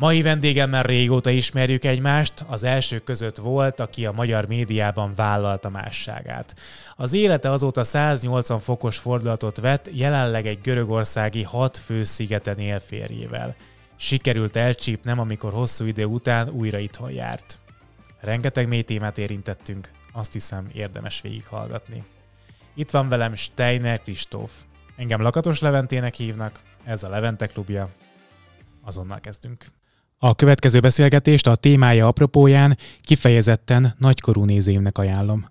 Mai vendégemmel régóta ismerjük egymást, az első között volt, aki a magyar médiában vállalta másságát. Az élete azóta 180 fokos fordulatot vett, jelenleg egy görögországi hat fő szigeten él férjével. Sikerült elcsípnem, amikor hosszú idő után újra itthon járt. Rengeteg mély témát érintettünk, azt hiszem érdemes végighallgatni. Itt van velem Steiner Kristóf. Engem Lakatos Leventének hívnak, ez a Levente klubja. Azonnal kezdünk. A következő beszélgetést a témája apropóján kifejezetten nagykorú nézőimnek ajánlom.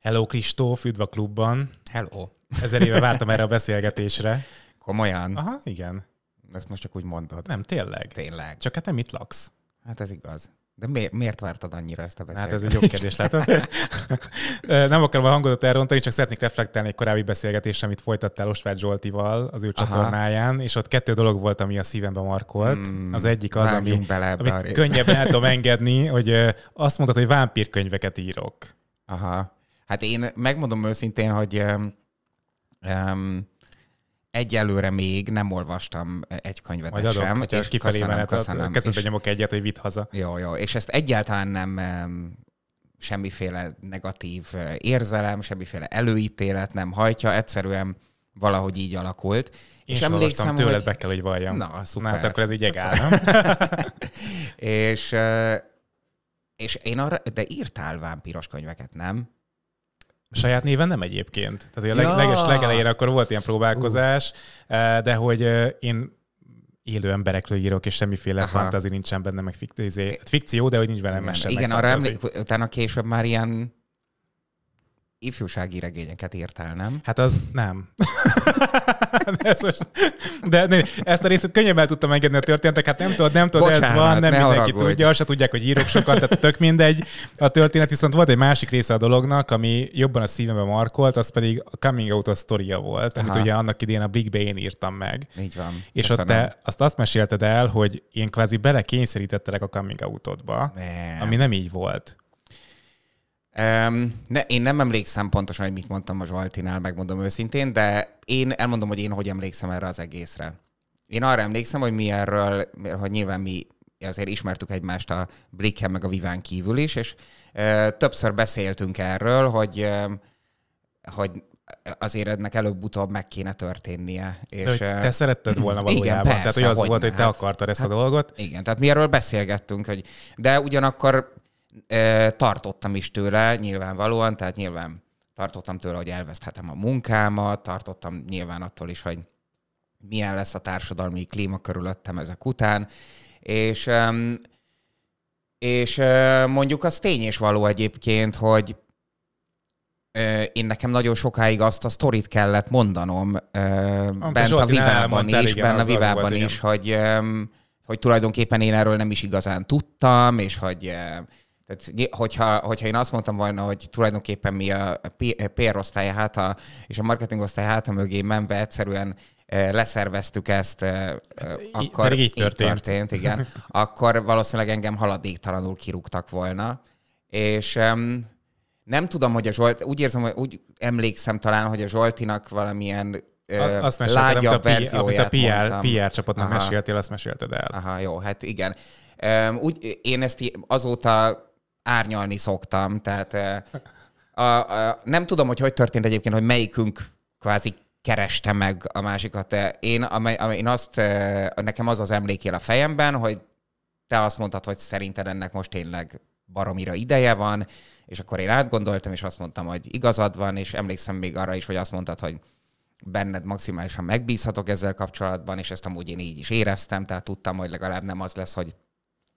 Hello Kristóf, üdv a klubban. Hello. Ezer éve vártam erre a beszélgetésre. Komolyan? Aha, igen. Ezt most csak úgy mondod. Nem, tényleg. Tényleg. Csak hát nem itt laksz. Hát ez igaz. De miért, miért vártad annyira ezt a beszélgetést? Hát ez egy jó kérdés, lehet. nem akarom a hangodat elrontani, csak szeretnék reflektálni egy korábbi beszélgetésre, amit folytattál Osvárd Zsoltival az ő Aha. csatornáján, és ott kettő dolog volt, ami a szívembe markolt. Hmm, az egyik az, ami, bele amit könnyebben el tudom engedni, hogy azt mondtad, hogy vámpírkönyveket írok. Aha. Hát én megmondom őszintén, hogy um, um, egyelőre még nem olvastam e, egy könyvet Majd adok, sem. és kifelé köszönöm, menet, hát köszönöm. Kezedbe nyomok egyet, hogy vitt haza. Jó, jó. És ezt egyáltalán nem semmiféle negatív e, érzelem, semmiféle előítélet nem hajtja, egyszerűen valahogy így alakult. Én és is emlékszem, tőled hogy... be kell, hogy valljam. Na, szuper. Na, hát akkor ez így egál, nem? és, e, és én arra, de írtál vámpíros könyveket, nem? Saját néven nem egyébként. Tehát a leg, ja. leges legelején akkor volt ilyen próbálkozás, uh. de hogy eh, én élő emberekről írok, és semmiféle Aha. fantazi nincsen benne, meg fikció, izé, hát fikció de hogy nincs velem messe. Igen, arra emlék, utána később már ilyen ifjúsági regényeket írtál, nem? Hát az nem. de, ez most, de né, ezt a részt könnyebben el tudtam engedni a történetek, hát nem tudod, nem tudod, Bocsánat, ez van, nem mindenki haragulj. tudja, azt se tudják, hogy írok sokat, tehát tök mindegy. A történet viszont volt egy másik része a dolognak, ami jobban a szívembe markolt, az pedig a coming out a sztoria volt, amit Aha. ugye annak idén a Big bay n írtam meg. Így van. És Köszönöm. ott te azt, azt mesélted el, hogy én kvázi belekényszerítettelek a coming outodba, ami nem így volt. Um, ne, én nem emlékszem pontosan, hogy mit mondtam a Zsoltinál, megmondom őszintén, de én elmondom, hogy én hogy emlékszem erre az egészre. Én arra emlékszem, hogy mi erről, hogy nyilván mi azért ismertük egymást a Blikken meg a Viván kívül is, és uh, többször beszéltünk erről, hogy, uh, hogy azért ennek előbb-utóbb meg kéne történnie. És, hogy te szeretted volna mm-hmm. valójában, igen, persze, tehát hogy az hogy volt, ne, hogy te hát, akartad ezt hát, a dolgot. Igen, tehát mi erről beszélgettünk, hogy, de ugyanakkor tartottam is tőle nyilvánvalóan, tehát nyilván tartottam tőle, hogy elveszthetem a munkámat, tartottam nyilván attól is, hogy milyen lesz a társadalmi klíma körülöttem ezek után, és, és mondjuk az tény és való egyébként, hogy én nekem nagyon sokáig azt a sztorit kellett mondanom, Am bent a Vivában is, igen, bent a Vivában is, hogy, hogy tulajdonképpen én erről nem is igazán tudtam, és hogy tehát, hogyha, hogyha én azt mondtam volna, hogy tulajdonképpen mi a PR osztály háta és a marketing osztály háta mögé menve egyszerűen e, leszerveztük ezt, e, hát, e, akkor pedig így történt. Így történt igen, akkor valószínűleg engem haladéktalanul kirúgtak volna. És um, nem tudom, hogy a Zsolt, úgy érzem, hogy úgy emlékszem talán, hogy a Zsoltinak valamilyen a, azt mesélted, lágyabb verzióját a PR, PR csapatnak Aha. meséltél, azt mesélted el. Aha, jó, hát igen. Um, úgy, én ezt azóta árnyalni szoktam, tehát eh, a, a, nem tudom, hogy hogy történt egyébként, hogy melyikünk kvázi kereste meg a másikat. Én, amely, amely, én azt, eh, nekem az az emlékél a fejemben, hogy te azt mondtad, hogy szerinted ennek most tényleg baromira ideje van, és akkor én átgondoltam, és azt mondtam, hogy igazad van, és emlékszem még arra is, hogy azt mondtad, hogy benned maximálisan megbízhatok ezzel kapcsolatban, és ezt amúgy én így is éreztem, tehát tudtam, hogy legalább nem az lesz, hogy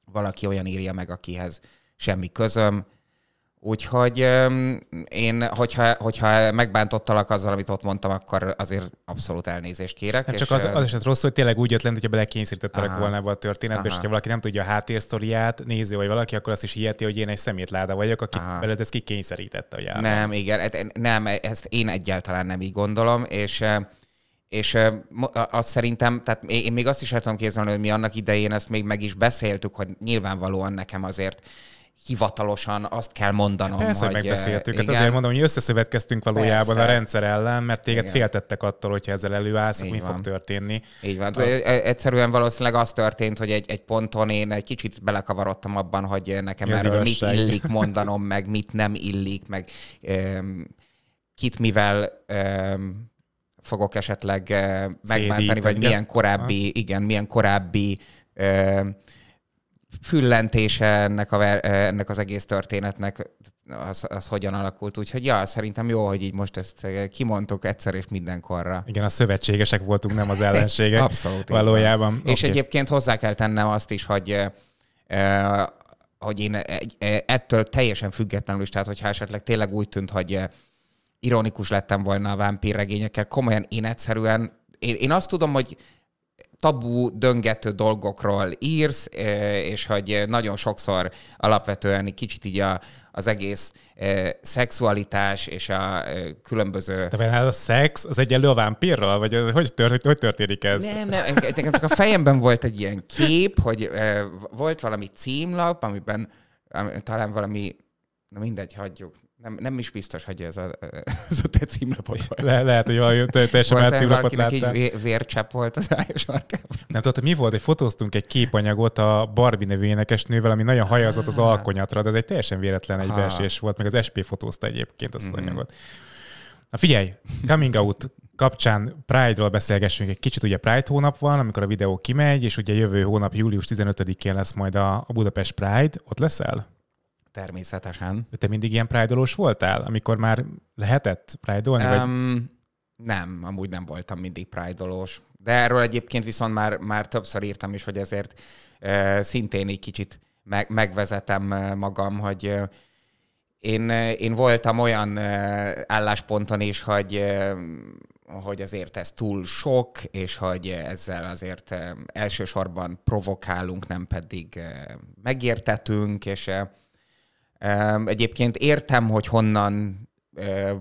valaki olyan írja meg, akihez semmi közöm. Úgyhogy én, hogyha, hogyha megbántottalak azzal, amit ott mondtam, akkor azért abszolút elnézést kérek. Nem, és csak az, az eset rossz, hogy tényleg úgy jött le, hogyha belekényszerítettelek volna ebbe a történetbe, és hogyha valaki nem tudja a háttérsztoriát, nézi, vagy valaki, akkor azt is hiheti, hogy én egy szemétláda vagyok, aki aha. ezt kikényszerítette. Hogy nem, igen, e, e, nem, ezt én egyáltalán nem így gondolom, és és azt szerintem, tehát én még azt is el tudom képzelni, hogy mi annak idején ezt még meg is beszéltük, hogy nyilvánvalóan nekem azért hivatalosan azt kell mondanom. Hát persze, hogy, megbeszéltük, hát igen. hát azért mondom, hogy összeszövetkeztünk valójában Persze. a rendszer ellen, mert téged igen. féltettek attól, hogyha ezzel előállsz, Így mi van. fog történni. Így van. A... Egyszerűen valószínűleg az történt, hogy egy, egy ponton én egy kicsit belekavarodtam abban, hogy nekem Ez erről mit illik mondanom, meg mit nem illik, meg öm, kit mivel öm, fogok esetleg öm, megmenteni, vagy milyen korábbi, ha? igen, milyen korábbi öm, füllentése ennek, a, ennek az egész történetnek, az, az hogyan alakult. Úgyhogy ja, szerintem jó, hogy így most ezt eh, kimondtuk egyszer és mindenkorra. Igen, a szövetségesek voltunk, nem az ellenségek. Abszolút. Valójában. Okay. És egyébként hozzá kell tennem azt is, hogy eh, eh, hogy én ettől teljesen függetlenül is, tehát hogyha esetleg tényleg úgy tűnt, hogy ironikus lettem volna a vámpírregényekkel, komolyan én egyszerűen, én, én azt tudom, hogy tabu, döngető dolgokról írsz, e, és hogy nagyon sokszor alapvetően kicsit így a, az egész e, szexualitás és a e, különböző... De a szex az egyenlő a vámpírral? Vagy hogy, tört, hogy történik ez? Nem, nem, nekem csak a fejemben volt egy ilyen kép, hogy volt valami címlap, amiben talán valami Na mindegy, hagyjuk. Nem, nem is biztos, hogy ez a, ez a te címlapod volt. Le, lehet, hogy valami teljesen más címlapot láttál. Egy vércsepp volt az ájos Nem tudod, mi volt, hogy fotóztunk egy képanyagot a Barbie nevű énekesnővel, ami nagyon hajazott az ah. alkonyatra, de ez egy teljesen véletlen egybeesés ah. volt, meg az SP fotózta egyébként azt az mm-hmm. anyagot. Na figyelj, coming out kapcsán Pride-ról beszélgessünk egy kicsit, ugye Pride hónap van, amikor a videó kimegy, és ugye jövő hónap július 15-én lesz majd a, a Budapest Pride, ott leszel? Természetesen. De te mindig ilyen pride voltál, amikor már lehetett pride um, vagy? Nem, amúgy nem voltam mindig pride De erről egyébként viszont már, már többször írtam is, hogy ezért uh, szintén egy kicsit meg, megvezetem eh, magam, hogy uh, én, én voltam olyan állásponton is, hogy, hogy azért ez túl sok, és hogy ezzel azért elsősorban provokálunk, nem pedig megértetünk, és Egyébként értem, hogy honnan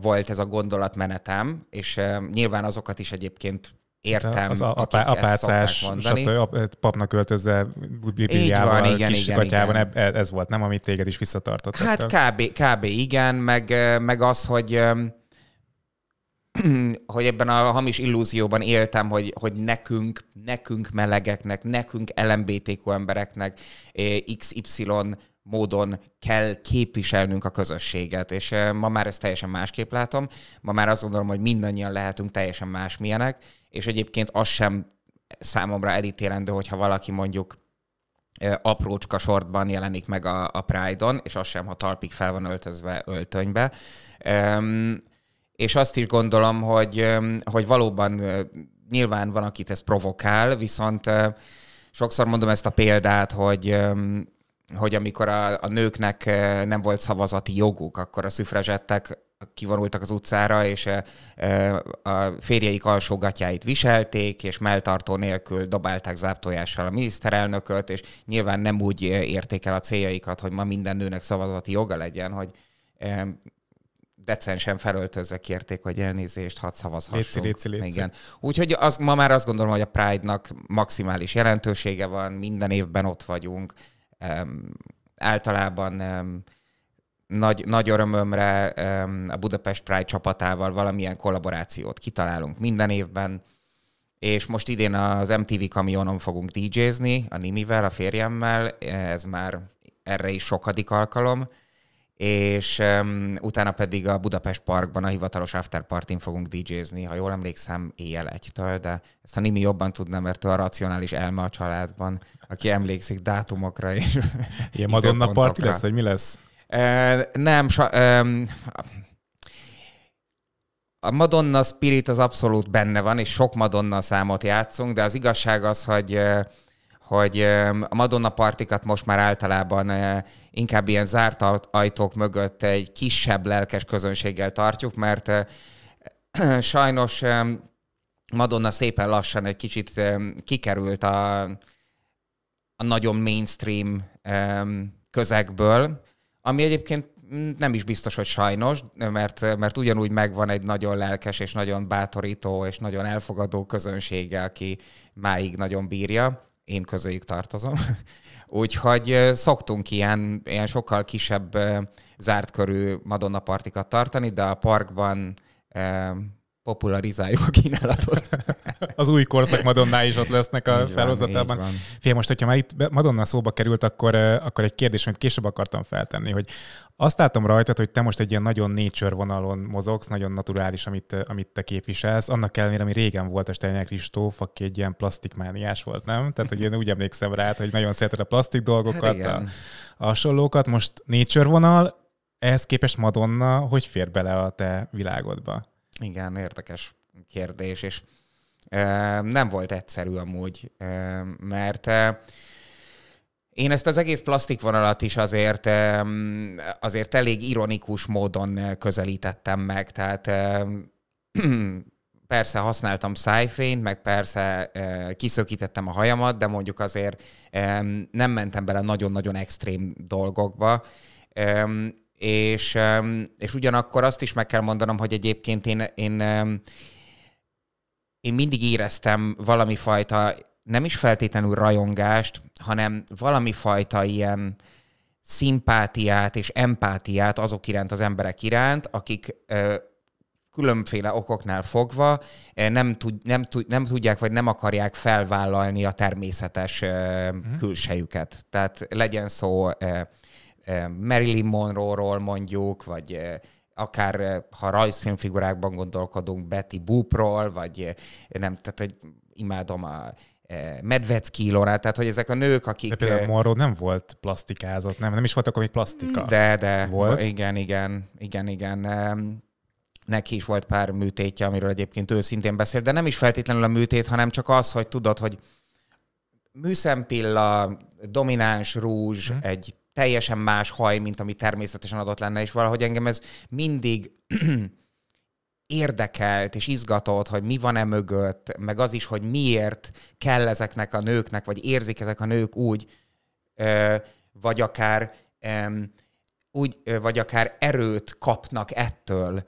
volt ez a gondolatmenetem, és nyilván azokat is egyébként értem, az a, akik apácás, stb. papnak öltözve, bibliával, igen, kis igen, igen. Ez, ez volt, nem? Amit téged is visszatartott. Hát kb, kb. igen, meg, meg az, hogy hogy ebben a hamis illúzióban éltem, hogy, hogy nekünk, nekünk melegeknek, nekünk LMBTQ embereknek XY módon kell képviselnünk a közösséget, és eh, ma már ezt teljesen másképp látom. Ma már azt gondolom, hogy mindannyian lehetünk teljesen másmilyenek, és egyébként az sem számomra elítélendő, hogyha valaki mondjuk eh, aprócska sortban jelenik meg a, a Pride-on, és az sem, ha talpig fel van öltözve öltönybe. Um, és azt is gondolom, hogy, hogy valóban eh, nyilván van, akit ez provokál, viszont sokszor mondom ezt a példát, hogy hogy amikor a, a nőknek eh, nem volt szavazati joguk, akkor a szüfrazsettek kivonultak az utcára, és eh, eh, a férjeik alsógatjáit viselték, és melltartó nélkül dobálták záptojással a miniszterelnököt, és nyilván nem úgy érték el a céljaikat, hogy ma minden nőnek szavazati joga legyen, hogy decensen felöltözve kérték, hogy elnézést, hadd szavazhassunk. Léci, léci, léci. Igen. Úgyhogy az, ma már azt gondolom, hogy a Pride-nak maximális jelentősége van, minden évben ott vagyunk, általában nagy, nagy örömömre a Budapest Pride csapatával valamilyen kollaborációt kitalálunk minden évben, és most idén az MTV kamionon fogunk DJ-zni, a Nimivel, a férjemmel, ez már erre is sokadik alkalom, és um, utána pedig a Budapest Parkban a hivatalos afterpartin fogunk DJ-zni, ha jól emlékszem, éjjel egytől, de ezt a Nimi jobban tudna, mert ő a racionális elme a családban, aki emlékszik dátumokra és Ilyen Madonna parti lesz, hogy mi lesz? Uh, nem, sa- um, a Madonna spirit az abszolút benne van, és sok Madonna számot játszunk, de az igazság az, hogy hogy a Madonna partikat most már általában eh, inkább ilyen zárt ajtók mögött egy kisebb lelkes közönséggel tartjuk, mert eh, sajnos Madonna szépen lassan egy kicsit kikerült a, a nagyon mainstream közegből, ami egyébként nem is biztos, hogy sajnos, mert, mert ugyanúgy megvan egy nagyon lelkes és nagyon bátorító és nagyon elfogadó közönsége, aki máig nagyon bírja én közéjük tartozom. Úgyhogy szoktunk ilyen, ilyen sokkal kisebb zárt körű Madonna partikat tartani, de a parkban popularizáljuk a kínálatot. az új korszak Madonna is ott lesznek a felhozatában. Fél, most, hogyha már itt Madonna szóba került, akkor, akkor egy kérdés, amit később akartam feltenni, hogy azt látom rajtad, hogy te most egy ilyen nagyon nature vonalon mozogsz, nagyon naturális, amit, amit te képviselsz, annak ellenére, ami régen volt a Steiner Kristóf, aki egy ilyen plastikmániás volt, nem? Tehát, hogy én úgy emlékszem rá, hogy nagyon szereted a plastik dolgokat, hát a, a hasonlókat. Most nature vonal, ehhez képest Madonna, hogy fér bele a te világodba? Igen, érdekes kérdés, és nem volt egyszerű amúgy, mert én ezt az egész plastikvonalat is azért, azért elég ironikus módon közelítettem meg, tehát persze használtam szájfényt, meg persze kiszökítettem a hajamat, de mondjuk azért nem mentem bele nagyon-nagyon extrém dolgokba, és, és ugyanakkor azt is meg kell mondanom, hogy egyébként én, én, én mindig éreztem valami fajta, nem is feltétlenül rajongást, hanem valami fajta ilyen szimpátiát és empátiát azok iránt, az emberek iránt, akik különféle okoknál fogva nem, tud, nem, tud, nem tudják vagy nem akarják felvállalni a természetes mhm. külsejüket. Tehát legyen szó Marilyn Monroe-ról mondjuk, vagy akár ha rajzfilmfigurákban gondolkodunk, Betty Boopról, vagy nem, tehát hogy imádom a Medvecki Ilonát, tehát hogy ezek a nők, akik... De például Monroe nem volt plastikázott, nem, nem is volt akkor még plastika. De, de, volt. igen, igen, igen, igen. Neki is volt pár műtétje, amiről egyébként őszintén beszélt, de nem is feltétlenül a műtét, hanem csak az, hogy tudod, hogy műszempilla, domináns rúzs, hmm. egy teljesen más haj, mint ami természetesen adott lenne, és valahogy engem ez mindig érdekelt és izgatott, hogy mi van e mögött, meg az is, hogy miért kell ezeknek a nőknek, vagy érzik ezek a nők úgy, vagy akár úgy, vagy akár erőt kapnak ettől,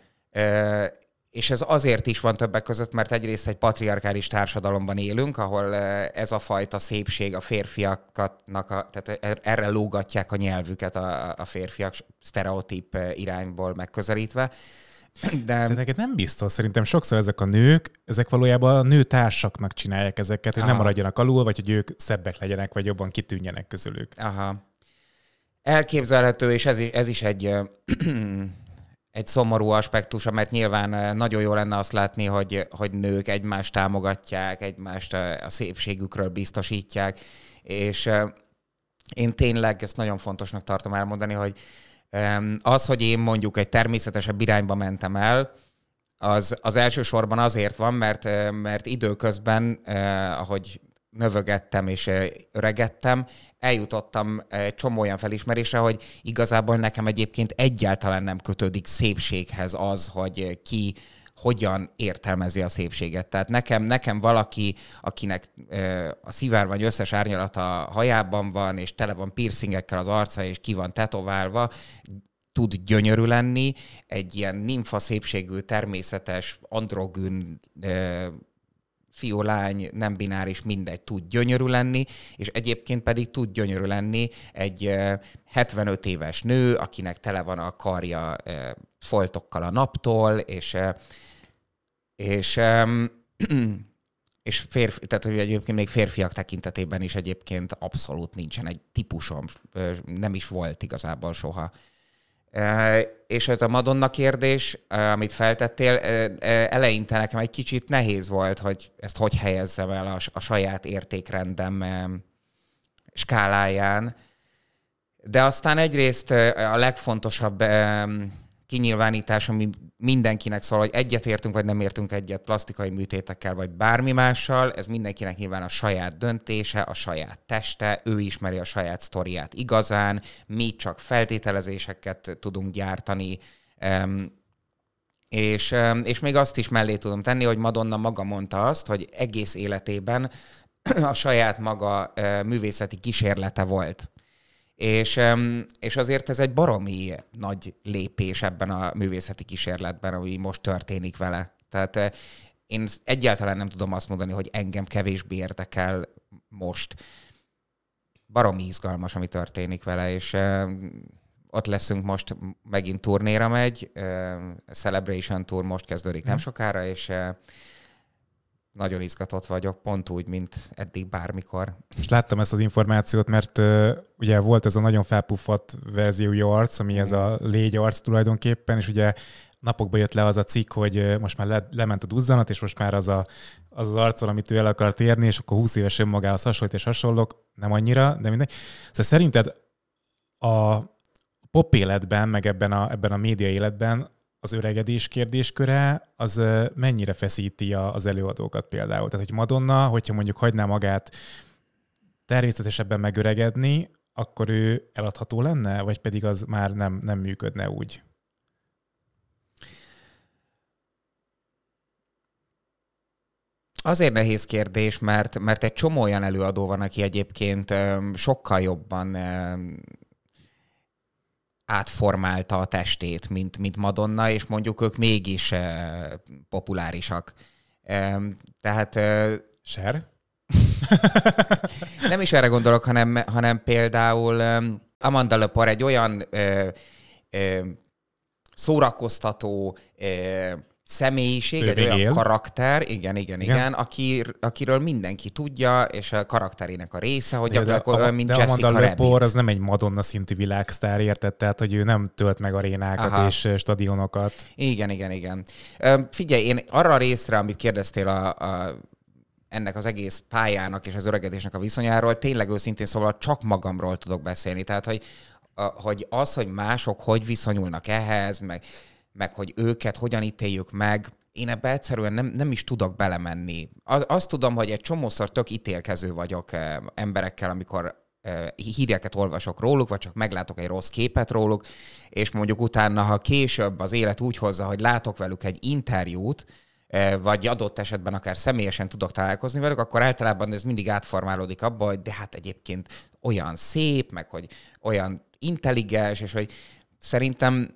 és ez azért is van többek között, mert egyrészt egy patriarkális társadalomban élünk, ahol eh, ez a fajta szépség a férfiaknak, a, tehát e, e, erre lógatják a nyelvüket a, a férfiak sztereotíp eh, irányból megközelítve. De... Ezeket nem biztos. Szerintem sokszor ezek a nők, ezek valójában a nőtársaknak csinálják ezeket, hogy Aha. nem maradjanak alul, vagy hogy ők szebbek legyenek, vagy jobban kitűnjenek közülük. Aha. Elképzelhető, és ez is, ez is egy egy szomorú aspektusa, mert nyilván eh, nagyon jó lenne azt látni, hogy, hogy nők egymást támogatják, egymást eh, a szépségükről biztosítják, és eh, én tényleg ezt nagyon fontosnak tartom elmondani, hogy az, hogy én mondjuk egy természetesebb irányba mentem el, az, az elsősorban azért van, mert, mert időközben, ahogy növögettem és eh, öregettem, eljutottam eh, egy csomó olyan felismerésre, hogy igazából nekem egyébként egyáltalán nem kötődik szépséghez az, hogy eh, ki hogyan értelmezi a szépséget. Tehát nekem, nekem valaki, akinek ö, a szivárvány összes árnyalata a hajában van, és tele van piercingekkel az arca, és ki van tetoválva, tud gyönyörű lenni, egy ilyen nimfa szépségű, természetes, androgűn fiú, lány, nem bináris, mindegy, tud gyönyörű lenni, és egyébként pedig tud gyönyörű lenni egy 75 éves nő, akinek tele van a karja foltokkal a naptól, és és és férfi, tehát hogy egyébként még férfiak tekintetében is egyébként abszolút nincsen egy típusom, nem is volt igazából soha és ez a Madonna kérdés, amit feltettél, eleinte nekem egy kicsit nehéz volt, hogy ezt hogy helyezzem el a, saját értékrendem skáláján. De aztán egyrészt a legfontosabb kinyilvánítás, ami mindenkinek szól, hogy egyet értünk, vagy nem értünk egyet plastikai műtétekkel, vagy bármi mással, ez mindenkinek nyilván a saját döntése, a saját teste, ő ismeri a saját sztoriát igazán, mi csak feltételezéseket tudunk gyártani, és, és még azt is mellé tudom tenni, hogy Madonna maga mondta azt, hogy egész életében a saját maga művészeti kísérlete volt és, és azért ez egy baromi nagy lépés ebben a művészeti kísérletben, ami most történik vele. Tehát eh, én egyáltalán nem tudom azt mondani, hogy engem kevésbé érdekel most. Baromi izgalmas, ami történik vele, és ott leszünk most, megint turnéra megy, Celebration Tour most kezdődik nem mhm. sokára, és eh, nagyon izgatott vagyok, pont úgy, mint eddig bármikor. És láttam ezt az információt, mert uh, ugye volt ez a nagyon felpuffadt verziója arc, ami mm. ez a mm. légy arc tulajdonképpen, és ugye napokban jött le az a cikk, hogy most már le, lement a duzzanat, és most már az a, az, az arcol, amit ő el akart érni, és akkor 20 éves önmagához hasonlít, és hasonlok, nem annyira, de mindegy. Szóval szerinted a pop életben, meg ebben a, ebben a média életben az öregedés kérdésköre, az mennyire feszíti az előadókat például? Tehát, hogy Madonna, hogyha mondjuk hagyná magát természetesebben megöregedni, akkor ő eladható lenne, vagy pedig az már nem, nem működne úgy? Azért nehéz kérdés, mert, mert egy csomó olyan előadó van, aki egyébként sokkal jobban átformálta a testét, mint, mint Madonna, és mondjuk ők mégis e, populárisak. E, tehát... E, Ser? nem is erre gondolok, hanem, hanem például Amanda Lepore egy olyan ö, eh, ö, szórakoztató, ö, személyiség, egy olyan él. karakter, igen, igen, igen, igen aki, akiről mindenki tudja, és a karakterének a része, hogy de, akkor, a, mint de Jessica Amanda Lepor, az nem egy Madonna szintű világsztár, érted? Tehát, hogy ő nem tölt meg arénákat Aha. és eh, stadionokat. Igen, igen, igen. Figyelj, én arra a részre, amit kérdeztél a, a ennek az egész pályának és az öregedésnek a viszonyáról, tényleg őszintén szóval csak magamról tudok beszélni. Tehát, hogy, hogy az, hogy mások hogy viszonyulnak ehhez, meg meg hogy őket hogyan ítéljük meg, én ebbe egyszerűen nem, nem is tudok belemenni. Azt tudom, hogy egy csomószor tök ítélkező vagyok eh, emberekkel, amikor eh, híreket olvasok róluk, vagy csak meglátok egy rossz képet róluk, és mondjuk utána, ha később az élet úgy hozza, hogy látok velük egy interjút, eh, vagy adott esetben akár személyesen tudok találkozni velük, akkor általában ez mindig átformálódik abba, hogy de hát egyébként olyan szép, meg hogy olyan intelligens, és hogy szerintem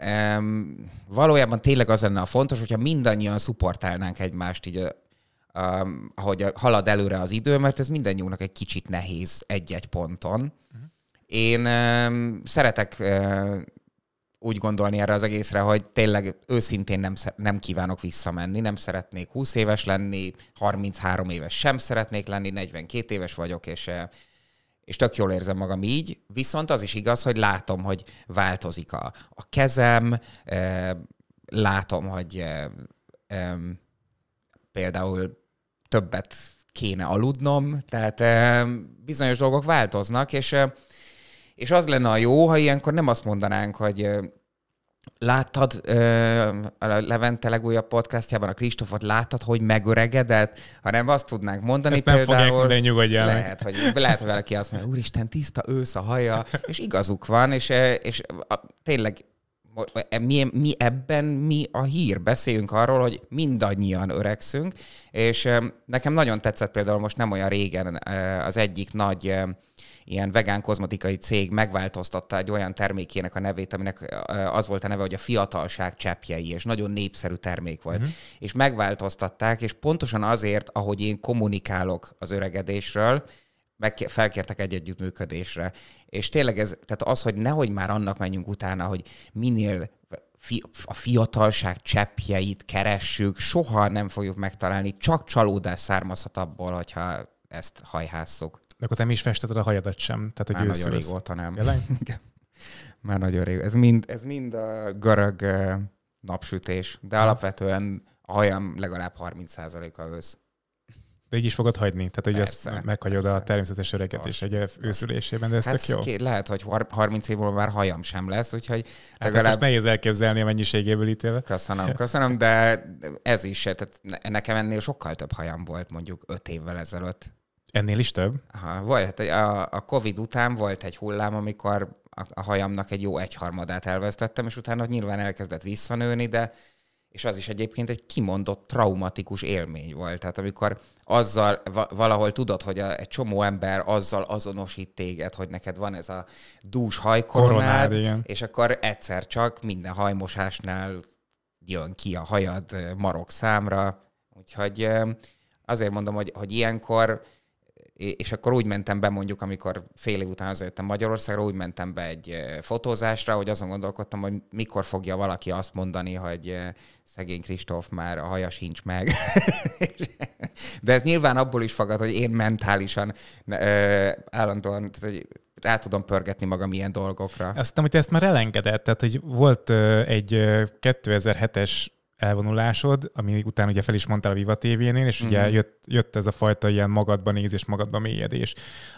um, valójában tényleg az lenne a fontos, hogyha mindannyian szupportálnánk egymást így um, ahogy halad előre az idő, mert ez mindannyiunknak egy kicsit nehéz egy-egy ponton. Uh-huh. Én um, szeretek uh, úgy gondolni erre az egészre, hogy tényleg őszintén nem, nem kívánok visszamenni, nem szeretnék 20 éves lenni, 33 éves sem szeretnék lenni, 42 éves vagyok, és és tök jól érzem magam így, viszont az is igaz, hogy látom, hogy változik a, a kezem, látom, hogy például többet kéne aludnom, tehát bizonyos dolgok változnak, és és az lenne a jó, ha ilyenkor nem azt mondanánk, hogy Láttad a Levente legújabb podcastjában a Kristófot, láttad, hogy megöregedett? Ha nem, azt tudnánk mondani Ezt nem például, fogják mondani, lehet, hogy, lehet, hogy valaki azt mondja, úristen, tiszta ősz a haja, és igazuk van, és, és a, tényleg e, mi, mi ebben mi a hír? Beszéljünk arról, hogy mindannyian öregszünk, és nekem nagyon tetszett például most nem olyan régen az egyik nagy ilyen vegán kozmetikai cég megváltoztatta egy olyan termékének a nevét, aminek az volt a neve, hogy a fiatalság cseppjei, és nagyon népszerű termék volt. Uh-huh. És megváltoztatták, és pontosan azért, ahogy én kommunikálok az öregedésről, meg felkértek egy együttműködésre. És tényleg ez, tehát az, hogy nehogy már annak menjünk utána, hogy minél fi, a fiatalság cseppjeit keressük, soha nem fogjuk megtalálni, csak csalódás származhat abból, hogyha ezt hajhászok. De akkor te is festetted a hajadat sem? Tehát, hogy Már nagyon régóta nem. Igen. Már nagyon régóta. Ez mind, ez mind a görög napsütés, de hát. alapvetően a hajam legalább 30%-a ősz. De így is fogod hagyni, tehát hogy ezt meghagyod persze. a természetes is egy őszülésében, de ez hát tök jó. Két, lehet, hogy 30 év múlva már hajam sem lesz, úgyhogy hát legalább... most nehéz elképzelni a mennyiségéből ítélve. Köszönöm, köszönöm, de ez is, tehát nekem ennél sokkal több hajam volt mondjuk 5 évvel ezelőtt. Ennél is több? Aha, volt, a, a Covid után volt egy hullám, amikor a, a hajamnak egy jó egyharmadát elvesztettem, és utána nyilván elkezdett visszanőni, de és az is egyébként egy kimondott traumatikus élmény volt. Tehát amikor azzal valahol tudod, hogy a, egy csomó ember azzal azonosít téged, hogy neked van ez a dús hajkoronád, Koronád, és akkor egyszer csak minden hajmosásnál jön ki a hajad marok számra. Úgyhogy azért mondom, hogy, hogy ilyenkor és akkor úgy mentem be mondjuk, amikor fél év után hazajöttem Magyarországra, úgy mentem be egy fotózásra, hogy azon gondolkodtam, hogy mikor fogja valaki azt mondani, hogy szegény Kristóf már a haja sincs meg. De ez nyilván abból is fakad, hogy én mentálisan állandóan, hogy rá tudom pörgetni magam ilyen dolgokra. Azt hiszem, hogy te ezt már elengedett, tehát hogy volt egy 2007-es elvonulásod, ami után ugye fel is mondtál a Viva TV-nél, és ugye mm-hmm. jött, jött ez a fajta ilyen magadban nézés, magadban mélyedés.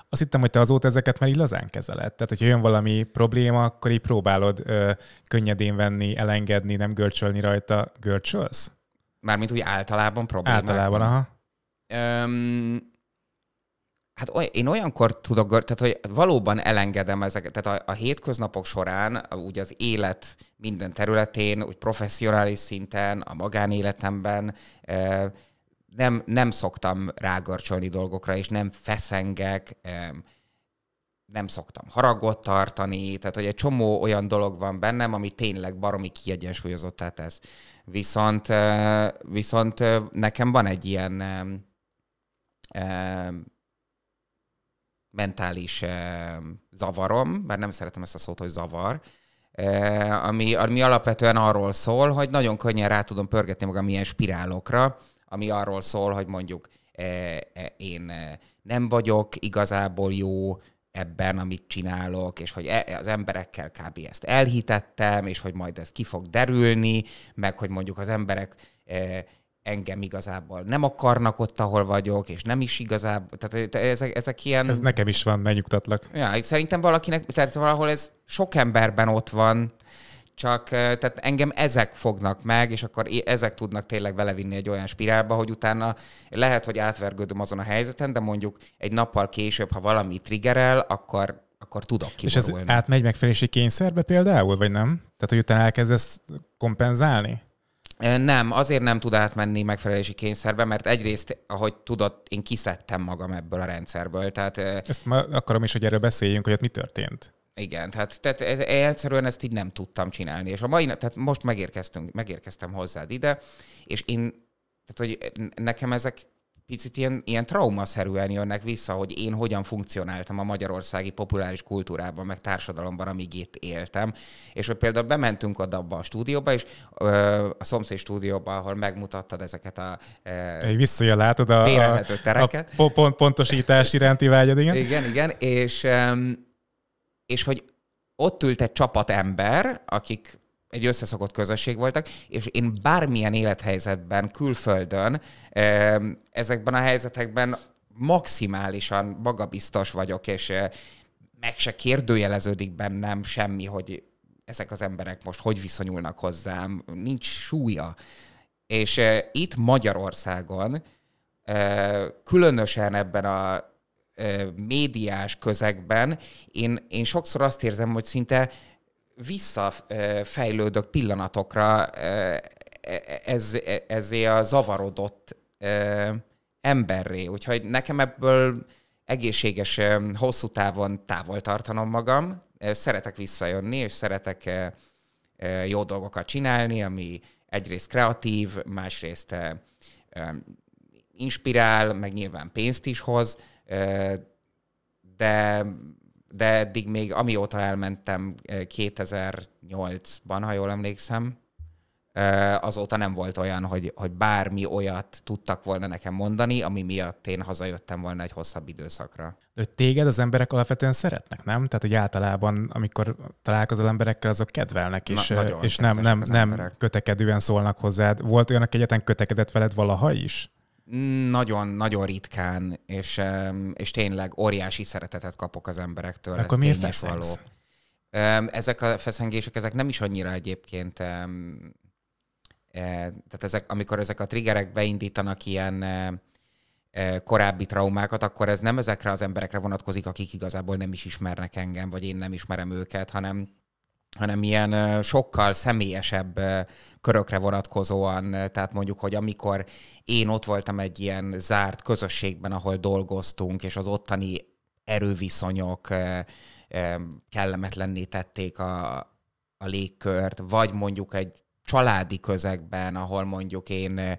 Azt hittem, hogy te azóta ezeket már így lazán kezeled. Tehát, hogyha jön valami probléma, akkor így próbálod ö, könnyedén venni, elengedni, nem görcsölni rajta. Görcsölsz? Mármint úgy általában problémák. Általában, aha. Öm, Hát olyan, én olyankor tudok, tehát hogy valóban elengedem ezeket, tehát a, a hétköznapok során, úgy az élet minden területén, úgy professzionális szinten, a magánéletemben e, nem, nem szoktam rágarcsolni dolgokra, és nem feszengek, e, nem szoktam haragot tartani, tehát hogy egy csomó olyan dolog van bennem, ami tényleg baromi kiegyensúlyozottá tesz. Viszont, e, viszont nekem van egy ilyen mentális eh, zavarom, mert nem szeretem ezt a szót, hogy zavar, eh, ami, ami alapvetően arról szól, hogy nagyon könnyen rá tudom pörgetni magam ilyen spirálokra, ami arról szól, hogy mondjuk eh, én nem vagyok igazából jó ebben, amit csinálok, és hogy e, az emberekkel kb. ezt elhitettem, és hogy majd ez ki fog derülni, meg hogy mondjuk az emberek engem igazából nem akarnak ott, ahol vagyok, és nem is igazából, tehát ezek, ezek ilyen... Ez nekem is van, ne nyugtatlak. Ja, szerintem valakinek, tehát valahol ez sok emberben ott van, csak tehát engem ezek fognak meg, és akkor ezek tudnak tényleg belevinni egy olyan spirálba, hogy utána lehet, hogy átvergődöm azon a helyzeten, de mondjuk egy nappal később, ha valami triggerel, akkor akkor tudok kiborulni. És ez átmegy megfelelési kényszerbe például, vagy nem? Tehát, hogy utána elkezdesz kompenzálni? Nem, azért nem tud átmenni megfelelési kényszerbe, mert egyrészt, ahogy tudod, én kiszedtem magam ebből a rendszerből. Tehát, Ezt már akarom is, hogy erről beszéljünk, hogy ott mi történt. Igen, tehát, tehát e, egyszerűen ezt így nem tudtam csinálni. És a mai, tehát most megérkeztünk, megérkeztem hozzád ide, és én, tehát hogy nekem ezek picit ilyen, ilyen traumaszerűen jönnek vissza, hogy én hogyan funkcionáltam a magyarországi populáris kultúrában, meg társadalomban, amíg itt éltem. És hogy például bementünk oda abba a stúdióba, és ö, a szomszéd stúdióba, ahol megmutattad ezeket a... Egy visszajön, látod a, a, tereket. a pont, pontosítás iránti vágyad, igen. Igen, igen, és, és hogy ott ült egy csapat ember, akik egy összeszokott közösség voltak, és én bármilyen élethelyzetben, külföldön, ezekben a helyzetekben maximálisan magabiztos vagyok, és meg se kérdőjeleződik bennem semmi, hogy ezek az emberek most hogy viszonyulnak hozzám, nincs súlya. És itt Magyarországon, különösen ebben a médiás közegben, én, én sokszor azt érzem, hogy szinte visszafejlődök pillanatokra e, e, ez, e, ezé a zavarodott emberré. Úgyhogy nekem ebből egészséges, hosszú távon távol tartanom magam. Szeretek visszajönni, és szeretek jó dolgokat csinálni, ami egyrészt kreatív, másrészt inspirál, meg nyilván pénzt is hoz, de de eddig még, amióta elmentem 2008-ban, eh, ha jól emlékszem, eh, azóta nem volt olyan, hogy, hogy bármi olyat tudtak volna nekem mondani, ami miatt én hazajöttem volna egy hosszabb időszakra. De téged az emberek alapvetően szeretnek, nem? Tehát, hogy általában, amikor találkozol emberekkel, azok kedvelnek is, Na, eh, és nem, nem, nem kötekedően szólnak hozzád. Volt olyan, aki egyetlen kötekedett veled valaha is? Nagyon-nagyon ritkán, és, és tényleg óriási szeretetet kapok az emberektől. akkor miért feszengsz? Ezek a feszengések, ezek nem is annyira egyébként, e, tehát ezek, amikor ezek a triggerek beindítanak ilyen e, e, korábbi traumákat, akkor ez nem ezekre az emberekre vonatkozik, akik igazából nem is ismernek engem, vagy én nem ismerem őket, hanem hanem ilyen sokkal személyesebb körökre vonatkozóan, tehát mondjuk, hogy amikor én ott voltam egy ilyen zárt közösségben, ahol dolgoztunk, és az ottani erőviszonyok kellemetlenné tették a, a légkört, vagy mondjuk egy családi közegben, ahol mondjuk én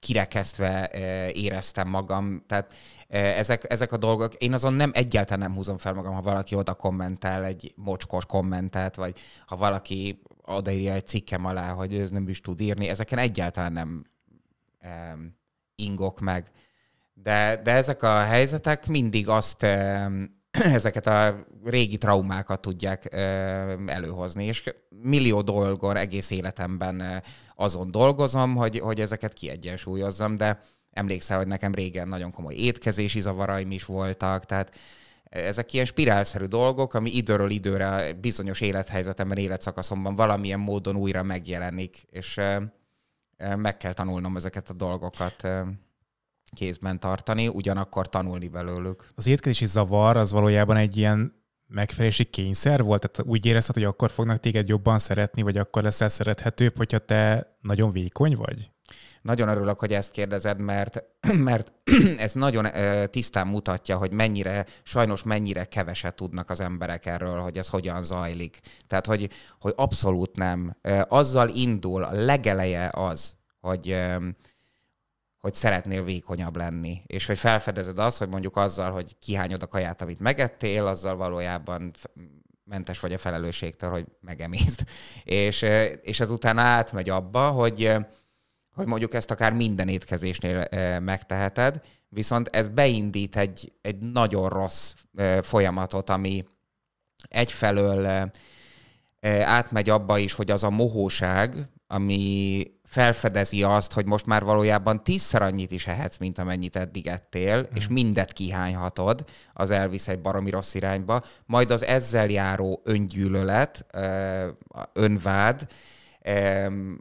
kirekesztve e, éreztem magam. Tehát e, ezek, ezek a dolgok, én azon nem egyáltalán nem húzom fel magam, ha valaki oda kommentel egy mocskos kommentet, vagy ha valaki odaírja egy cikkem alá, hogy ez nem is tud írni, ezeken egyáltalán nem e, ingok meg. De, de ezek a helyzetek mindig azt ezeket a régi traumákat tudják előhozni, és millió dolgon egész életemben azon dolgozom, hogy, hogy ezeket kiegyensúlyozzam, de emlékszel, hogy nekem régen nagyon komoly étkezési zavaraim is voltak, tehát ezek ilyen spirálszerű dolgok, ami időről időre bizonyos élethelyzetemben, életszakaszomban valamilyen módon újra megjelenik, és meg kell tanulnom ezeket a dolgokat kézben tartani, ugyanakkor tanulni belőlük. Az étkezési zavar az valójában egy ilyen megfelelési kényszer volt? Tehát úgy érezted, hogy akkor fognak téged jobban szeretni, vagy akkor leszel szerethetőbb, hogyha te nagyon vékony vagy? Nagyon örülök, hogy ezt kérdezed, mert, mert ez nagyon tisztán mutatja, hogy mennyire, sajnos mennyire keveset tudnak az emberek erről, hogy ez hogyan zajlik. Tehát, hogy, hogy abszolút nem. Azzal indul, a legeleje az, hogy hogy szeretnél vékonyabb lenni, és hogy felfedezed azt, hogy mondjuk azzal, hogy kihányod a kaját, amit megettél, azzal valójában mentes vagy a felelősségtől, hogy megemészd. És, és ezután átmegy abba, hogy, hogy mondjuk ezt akár minden étkezésnél megteheted, viszont ez beindít egy, egy nagyon rossz folyamatot, ami egyfelől átmegy abba is, hogy az a mohóság, ami felfedezi azt, hogy most már valójában tízszer annyit is ehetsz, mint amennyit eddig ettél, mm. és mindet kihányhatod, az elvisz egy baromi rossz irányba, majd az ezzel járó öngyűlölet, önvád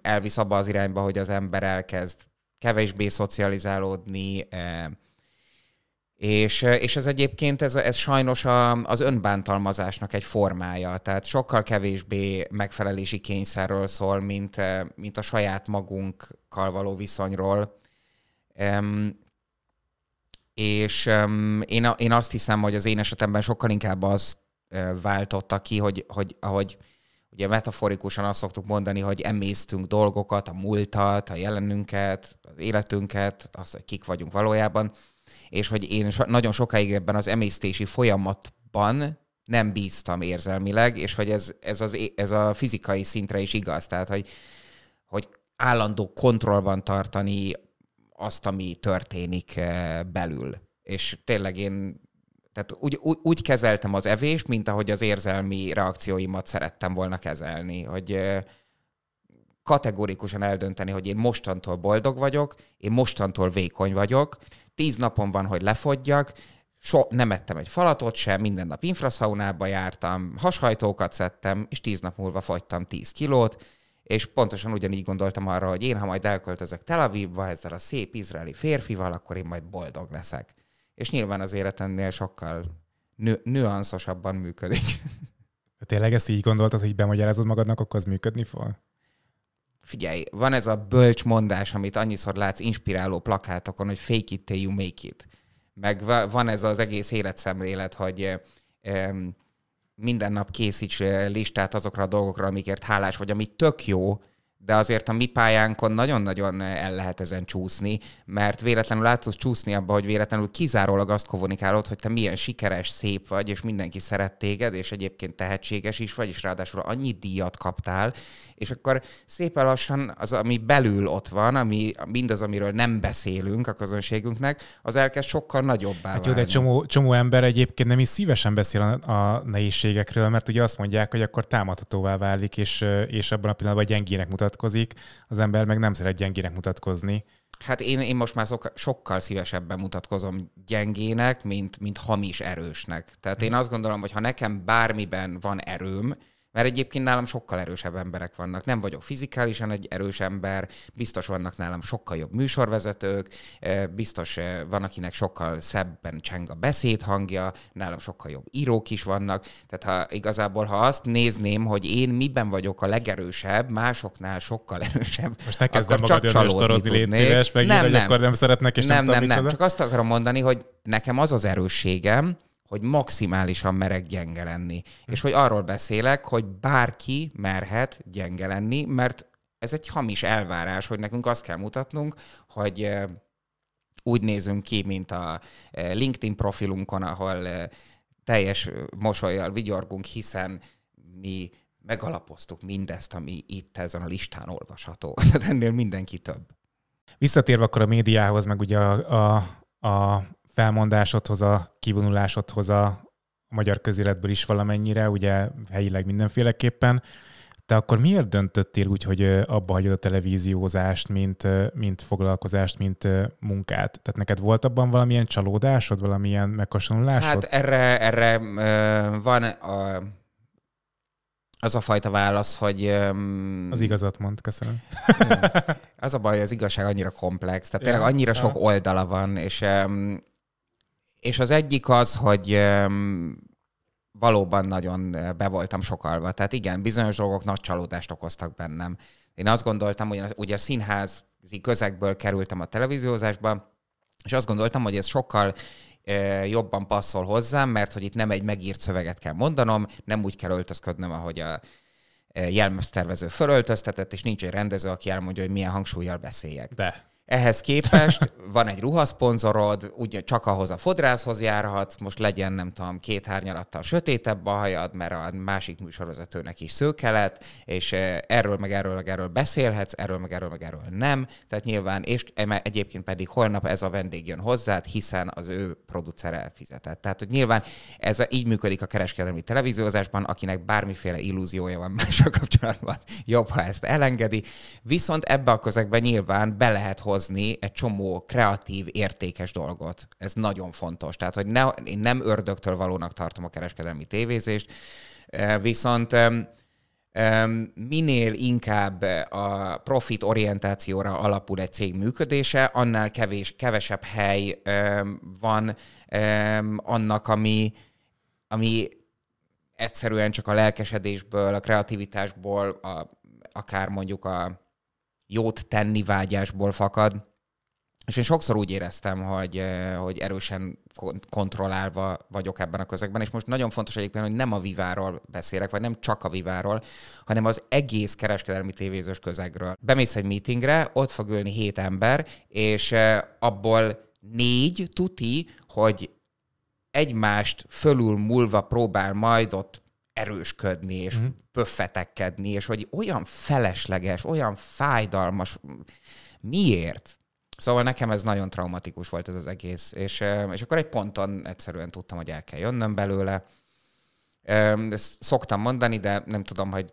elvisz abba az irányba, hogy az ember elkezd kevésbé szocializálódni, és, és ez egyébként ez, ez sajnos a, az önbántalmazásnak egy formája, tehát sokkal kevésbé megfelelési kényszerről szól, mint, mint a saját magunkkal való viszonyról. Um, és um, én, én azt hiszem, hogy az én esetemben sokkal inkább az uh, váltotta ki, hogy, hogy ahogy ugye metaforikusan azt szoktuk mondani, hogy emésztünk dolgokat, a múltat, a jelenünket, az életünket, azt, hogy kik vagyunk valójában, és hogy én nagyon sokáig ebben az emésztési folyamatban nem bíztam érzelmileg, és hogy ez, ez, az, ez a fizikai szintre is igaz, tehát hogy, hogy állandó kontrollban tartani azt, ami történik eh, belül. És tényleg én tehát úgy, úgy, úgy kezeltem az evést, mint ahogy az érzelmi reakcióimat szerettem volna kezelni, hogy eh, kategorikusan eldönteni, hogy én mostantól boldog vagyok, én mostantól vékony vagyok, tíz napon van, hogy lefogyjak, so, nem ettem egy falatot sem, minden nap infraszaunába jártam, hashajtókat szedtem, és tíz nap múlva fogytam 10 kilót, és pontosan ugyanígy gondoltam arra, hogy én, ha majd elköltözök Tel Avivba ezzel a szép izraeli férfival, akkor én majd boldog leszek. És nyilván az életennél sokkal nü- nüanszosabban működik. De tényleg ezt így gondoltad, hogy bemagyarázod magadnak, akkor az működni fog? Figyelj, van ez a bölcs mondás, amit annyiszor látsz inspiráló plakátokon, hogy fake it till you make it. Meg van ez az egész életszemlélet, hogy eh, minden nap készíts eh, listát azokra a dolgokra, amikért hálás vagy, ami tök jó, de azért a mi pályánkon nagyon-nagyon el lehet ezen csúszni, mert véletlenül látsz csúszni abba, hogy véletlenül kizárólag azt kommunikálod, hogy te milyen sikeres, szép vagy, és mindenki szeret téged, és egyébként tehetséges is vagy, és ráadásul annyi díjat kaptál, és akkor szépen lassan az, ami belül ott van, ami, mindaz, amiről nem beszélünk a közönségünknek, az elkezd sokkal nagyobbá hát jó, de csomó, csomó ember egyébként nem is szívesen beszél a, a nehézségekről, mert ugye azt mondják, hogy akkor támadhatóvá válik, és, és abban a pillanatban gyengének mutat mutatkozik, az ember meg nem szeret gyengének mutatkozni. Hát én, én most már szok, sokkal szívesebben mutatkozom gyengének, mint, mint hamis erősnek. Tehát én hmm. azt gondolom, hogy ha nekem bármiben van erőm, mert egyébként nálam sokkal erősebb emberek vannak. Nem vagyok fizikálisan egy erős ember, biztos vannak nálam sokkal jobb műsorvezetők, biztos van, akinek sokkal szebben cseng a beszédhangja, nálam sokkal jobb írók is vannak. Tehát ha igazából, ha azt nézném, hogy én miben vagyok a legerősebb, másoknál sokkal erősebb. Most ne kezdem magad önöstorozni, légy szíves, meg nem, nem, akkor nem szeretnek, és nem, nem, nem, nem. Csak azt akarom mondani, hogy nekem az az erősségem, hogy maximálisan merek gyenge lenni. Hm. És hogy arról beszélek, hogy bárki merhet gyenge lenni, mert ez egy hamis elvárás, hogy nekünk azt kell mutatnunk, hogy úgy nézünk ki, mint a LinkedIn profilunkon, ahol teljes mosolyjal vigyorgunk, hiszen mi megalapoztuk mindezt, ami itt ezen a listán olvasható. Tehát ennél mindenki több. Visszatérve akkor a médiához, meg ugye a, a, a felmondásodhoz, a kivonulásodhoz a magyar közéletből is valamennyire, ugye helyileg mindenféleképpen. Te akkor miért döntöttél úgy, hogy abba hagyod a televíziózást, mint, mint foglalkozást, mint munkát? Tehát neked volt abban valamilyen csalódásod, valamilyen megkasonulásod? Hát erre, erre van a, az a fajta válasz, hogy... az igazat mond, köszönöm. az a baj, hogy az igazság annyira komplex, tehát tényleg annyira sok oldala van, és és az egyik az, hogy valóban nagyon eh, be voltam sokalva. Tehát igen, bizonyos dolgok nagy csalódást okoztak bennem. Én azt gondoltam, hogy ugye a színházi közegből kerültem a televíziózásba, és azt gondoltam, hogy ez sokkal eh, jobban passzol hozzám, mert hogy itt nem egy megírt szöveget kell mondanom, nem úgy kell öltözködnöm, ahogy a eh, jelmeztervező fölöltöztetett, és nincs egy rendező, aki elmondja, hogy milyen hangsúlyjal beszéljek. De. Ehhez képest van egy ruhaszponzorod, ugye csak ahhoz a fodrászhoz járhatsz, most legyen nem tudom, két hárnyalattal sötétebb a hajad, mert a másik műsorvezetőnek is szőke lett, és eh, erről meg erről meg erről beszélhetsz, erről meg erről meg erről nem. Tehát nyilván, és e, egyébként pedig holnap ez a vendég jön hozzád, hiszen az ő producere fizetett. Tehát, hogy nyilván ez így működik a kereskedelmi televíziózásban, akinek bármiféle illúziója van mással kapcsolatban, jobb, ha ezt elengedi. Viszont ebbe a közegben nyilván be lehet hozzá hozni egy csomó kreatív, értékes dolgot. Ez nagyon fontos. Tehát, hogy ne, én nem ördögtől valónak tartom a kereskedelmi tévézést, e, viszont minél inkább a profit orientációra alapul egy cég működése, annál kevés, kevesebb hely van annak, ami, ami egyszerűen csak a lelkesedésből, a kreativitásból, a, akár mondjuk a jót tenni vágyásból fakad. És én sokszor úgy éreztem, hogy, eh, hogy erősen kontrollálva vagyok ebben a közegben, és most nagyon fontos egyébként, hogy nem a viváról beszélek, vagy nem csak a viváról, hanem az egész kereskedelmi tévézős közegről. Bemész egy meetingre, ott fog ülni hét ember, és eh, abból négy tuti, hogy egymást fölül múlva próbál majd ott erősködni, és uh-huh. Mhm. pöffetekedni, és hogy olyan felesleges, olyan fájdalmas, miért? Szóval nekem ez nagyon traumatikus volt ez az egész, és, és akkor egy ponton egyszerűen tudtam, hogy el kell jönnöm belőle. Ezt szoktam mondani, de nem tudom, hogy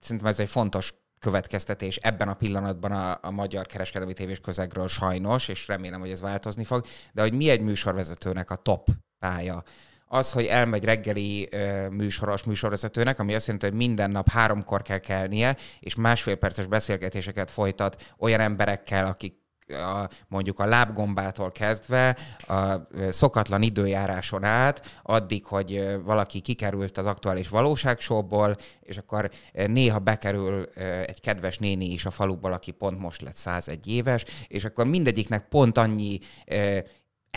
szerintem ez egy fontos következtetés ebben a pillanatban a, a magyar kereskedelmi tévés közegről sajnos, és remélem, hogy ez változni fog, de hogy mi egy műsorvezetőnek a top pálya az, hogy elmegy reggeli műsoros műsorvezetőnek, ami azt jelenti, hogy minden nap háromkor kell kelnie, és másfél perces beszélgetéseket folytat olyan emberekkel, akik a, mondjuk a lábgombától kezdve a szokatlan időjáráson át, addig, hogy valaki kikerült az aktuális valóságsóból, és akkor néha bekerül egy kedves néni is a faluból, aki pont most lett 101 éves, és akkor mindegyiknek pont annyi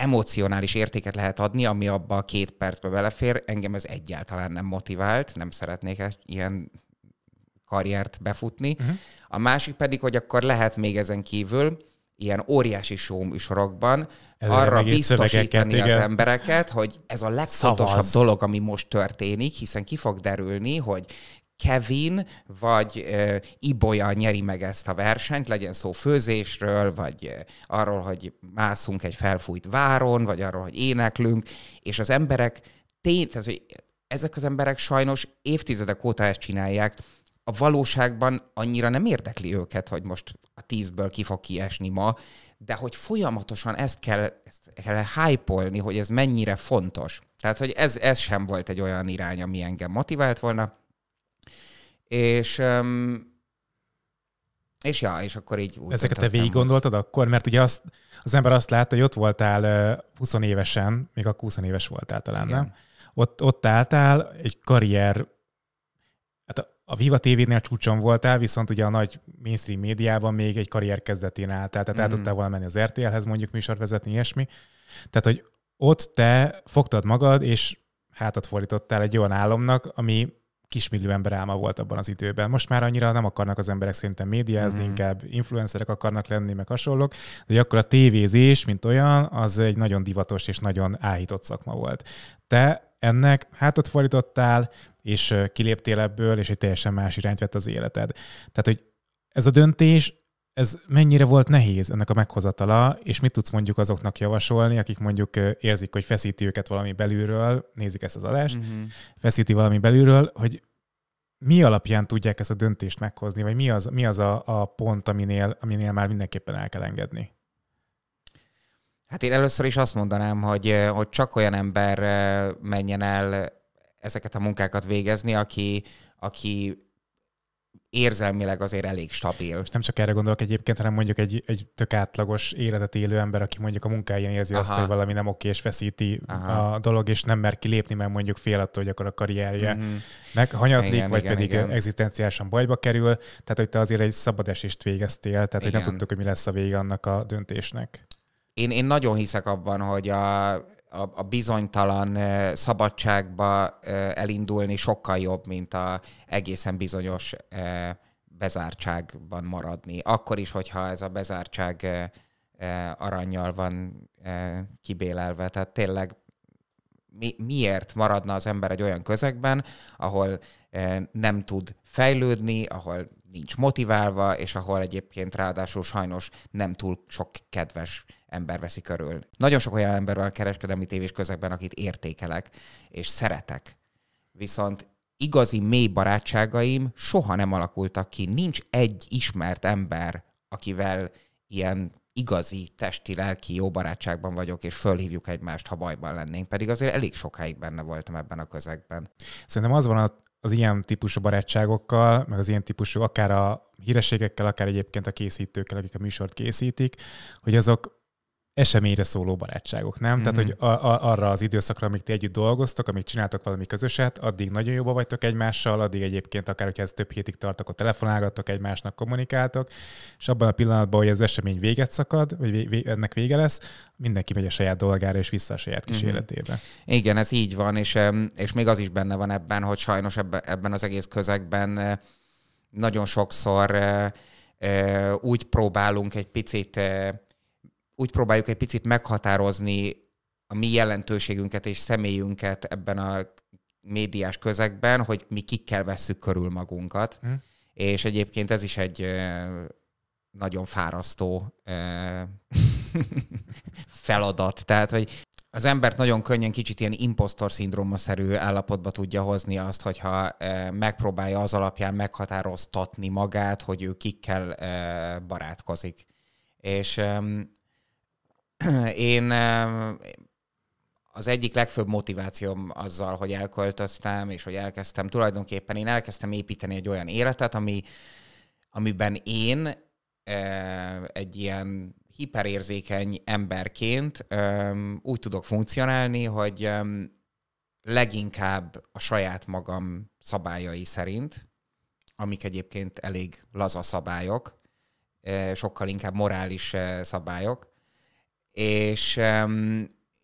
emocionális értéket lehet adni, ami abba a két percbe belefér. Engem ez egyáltalán nem motivált, nem szeretnék ilyen karriert befutni. Uh-huh. A másik pedig, hogy akkor lehet még ezen kívül ilyen óriási sorokban műsorokban arra biztosítani az igen. embereket, hogy ez a legfontosabb Szavaz. dolog, ami most történik, hiszen ki fog derülni, hogy Kevin vagy ö, Ibolya nyeri meg ezt a versenyt, legyen szó főzésről, vagy arról, hogy mászunk egy felfújt váron, vagy arról, hogy éneklünk, és az emberek tény, tehát, hogy ezek az emberek sajnos évtizedek óta ezt csinálják, a valóságban annyira nem érdekli őket, hogy most a tízből ki fog kiesni ma, de hogy folyamatosan ezt kell, ezt kell hype hogy ez mennyire fontos. Tehát, hogy ez, ez sem volt egy olyan irány, ami engem motivált volna. És és ja, és akkor így úgy Ezeket te végig gondoltad akkor? Mert ugye azt, az ember azt látta, hogy ott voltál 20 évesen, még akkor 20 éves voltál talán, Igen. nem? Ott, ott álltál, egy karrier, hát a, a Viva TV-nél csúcson voltál, viszont ugye a nagy mainstream médiában még egy karrier kezdetén álltál, tehát mm. át tudtál volna menni az RTL-hez mondjuk műsort vezetni, ilyesmi. Tehát, hogy ott te fogtad magad, és hátat fordítottál egy olyan álomnak, ami kismillió ember álma volt abban az időben. Most már annyira nem akarnak az emberek szerintem médiázni, mm. inkább influencerek akarnak lenni, meg hasonlók, de akkor a tévézés, mint olyan, az egy nagyon divatos és nagyon áhított szakma volt. Te ennek hátat fordítottál, és kiléptél ebből, és egy teljesen más irányt vett az életed. Tehát, hogy ez a döntés ez mennyire volt nehéz ennek a meghozatala, és mit tudsz mondjuk azoknak javasolni, akik mondjuk érzik, hogy feszíti őket valami belülről, nézik ezt az adást, uh-huh. feszíti valami belülről, hogy mi alapján tudják ezt a döntést meghozni, vagy mi az, mi az a, a pont, aminél, aminél már mindenképpen el kell engedni? Hát én először is azt mondanám, hogy, hogy csak olyan ember menjen el ezeket a munkákat végezni, aki, aki érzelmileg azért elég stabil. És nem csak erre gondolok egyébként, hanem mondjuk egy, egy tök átlagos életet élő ember, aki mondjuk a munkáján érzi Aha. azt, hogy valami nem oké, és feszíti Aha. a dolog, és nem mer kilépni, mert mondjuk fél attól, hogy akkor a karrierje mm-hmm. meg hanyatlik, igen, vagy igen, pedig egzisztenciálisan bajba kerül. Tehát, hogy te azért egy szabad esést végeztél, tehát, igen. hogy nem tudtuk, hogy mi lesz a vége annak a döntésnek. Én, én nagyon hiszek abban, hogy a, a, a bizonytalan eh, szabadságba eh, elindulni sokkal jobb, mint a egészen bizonyos eh, bezártságban maradni. Akkor is, hogyha ez a bezártság aranyjal van kibélelve. Tehát tényleg mi, miért maradna az ember egy olyan közegben, ahol nem tud fejlődni, ahol nincs motiválva, és ahol egyébként ráadásul sajnos nem túl sok kedves ember veszi körül. Nagyon sok olyan ember van a kereskedelmi tévés közegben, akit értékelek és szeretek. Viszont igazi mély barátságaim soha nem alakultak ki. Nincs egy ismert ember, akivel ilyen igazi testi, lelki jó barátságban vagyok, és fölhívjuk egymást, ha bajban lennénk. Pedig azért elég sokáig benne voltam ebben a közegben. Szerintem az van a, az ilyen típusú barátságokkal, meg az ilyen típusú akár a hírességekkel, akár egyébként a készítőkkel, akik a műsort készítik, hogy azok eseményre szóló barátságok, nem? Mm-hmm. Tehát, mhm. hogy a, a, arra az időszakra, amíg ti együtt dolgoztok, amíg csináltok valami közöset, addig nagyon jobban vagytok egymással, addig egyébként akár, hogyha ez több hétig tart, akkor telefonálgattok, egymásnak, kommunikáltok, és abban a pillanatban, hogy az esemény véget szakad, vagy vé, vé, ennek vége lesz, mindenki megy a saját dolgára, és vissza a saját kis mm-hmm. életébe. Igen, ez így van, és, és még az is benne van ebben, hogy sajnos ebben, ebben az egész közegben eh, nagyon sokszor eh, eh, úgy próbálunk egy picit úgy próbáljuk egy picit meghatározni a mi jelentőségünket és személyünket ebben a médiás közegben, hogy mi kikkel vesszük körül magunkat. Mm. És egyébként ez is egy nagyon fárasztó feladat. Tehát, hogy az embert nagyon könnyen kicsit ilyen impostor szindróma-szerű állapotba tudja hozni azt, hogyha megpróbálja az alapján meghatároztatni magát, hogy ő kikkel barátkozik. És én az egyik legfőbb motivációm azzal, hogy elköltöztem, és hogy elkezdtem, tulajdonképpen én elkezdtem építeni egy olyan életet, ami, amiben én egy ilyen hiperérzékeny emberként úgy tudok funkcionálni, hogy leginkább a saját magam szabályai szerint, amik egyébként elég laza szabályok, eh, sokkal inkább morális eh, szabályok, és,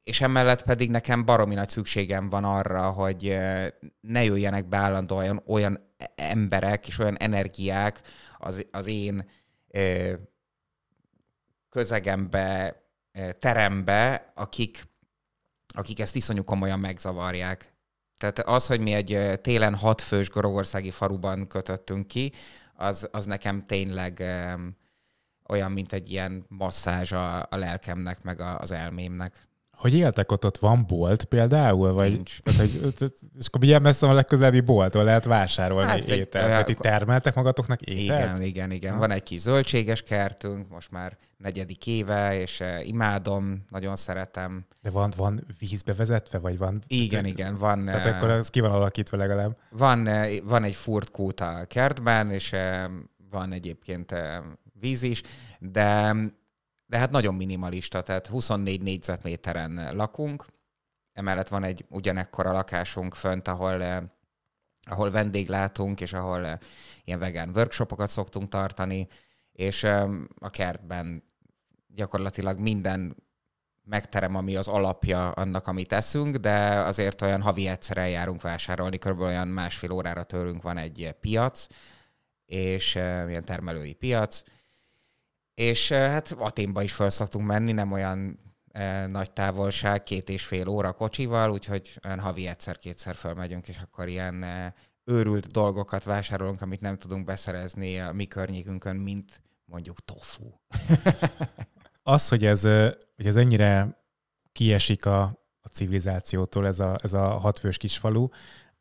és emellett pedig nekem baromi nagy szükségem van arra, hogy eh, ne jöjjenek be állandóan olyan emberek és olyan energiák az, az én eh, közegembe, eh, terembe, akik, akik ezt iszonyú komolyan megzavarják. Tehát az, hogy mi egy télen hatfős görögországi faruban kötöttünk ki, az, az nekem tényleg olyan, mint egy ilyen masszázs a, a lelkemnek, meg a, az elmémnek. Hogy éltek ott, ott van bolt például? Vagy, Nincs. Ott, hogy, és akkor milyen messze a legközelebbi boltól lehet vásárolni hát, ételt? Hát itt termeltek magatoknak ételt? Igen, igen, igen. Ha. Van egy kis zöldséges kertünk, most már negyedik éve, és eh, imádom, nagyon szeretem. De van, van vízbe vezetve, vagy van? Igen, tehát, igen, van. Tehát eh, akkor ez ki van alakítva legalább. Van, eh, van egy kút a kertben, és van egyébként víz is, de, de hát nagyon minimalista, tehát 24 négyzetméteren lakunk, emellett van egy ugyanekkora lakásunk fönt, ahol eh, ahol vendéglátunk, és ahol eh, ilyen vegán workshopokat szoktunk tartani, és eh, a kertben gyakorlatilag minden megterem, ami az alapja annak, amit eszünk, de azért olyan havi egyszer eljárunk vásárolni, kb. olyan másfél órára tőlünk van egy piac, és ilyen termelői piac, és hát Aténba is fel szoktunk menni, nem olyan nagy távolság, két és fél óra kocsival, úgyhogy olyan havi egyszer-kétszer fölmegyünk és akkor ilyen őrült dolgokat vásárolunk, amit nem tudunk beszerezni a mi környékünkön, mint mondjuk tofu. Az, hogy ez, hogy ez ennyire kiesik a, a civilizációtól ez a, ez a hatfős falu,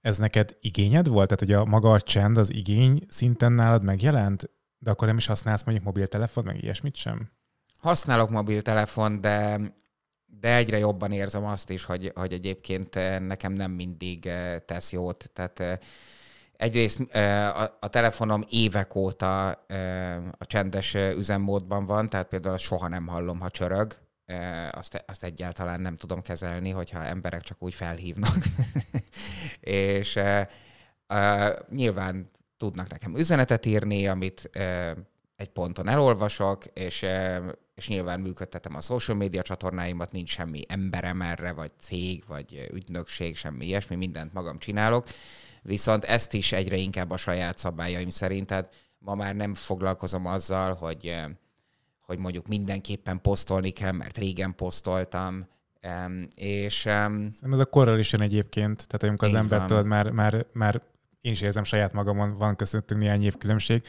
ez neked igényed volt? Tehát, hogy a maga a csend, az igény szinten nálad megjelent? De akkor nem is használsz mondjuk mobiltelefon, meg ilyesmit sem? Használok mobiltelefon, de de egyre jobban érzem azt is, hogy, hogy egyébként eh, nekem nem mindig eh, tesz jót. Tehát eh, egyrészt a telefonom évek óta a csendes üzemmódban van, tehát például soha nem hallom, ha csörög. Azt, azt egyáltalán nem tudom kezelni, hogyha emberek csak úgy felhívnak. és nyilván tudnak nekem üzenetet írni, amit egy ponton elolvasok, és, és nyilván működtetem a social média csatornáimat, nincs semmi emberem erre, vagy cég, vagy ügynökség, semmi ilyesmi, mindent magam csinálok, viszont ezt is egyre inkább a saját szabályaim szerint, tehát ma már nem foglalkozom azzal, hogy, hogy mondjuk mindenképpen posztolni kell, mert régen posztoltam, és... Szerintem ez a korral is jön egyébként, tehát amikor az embertől már, már, már én is érzem saját magamon, van köszöntünk néhány év különbség,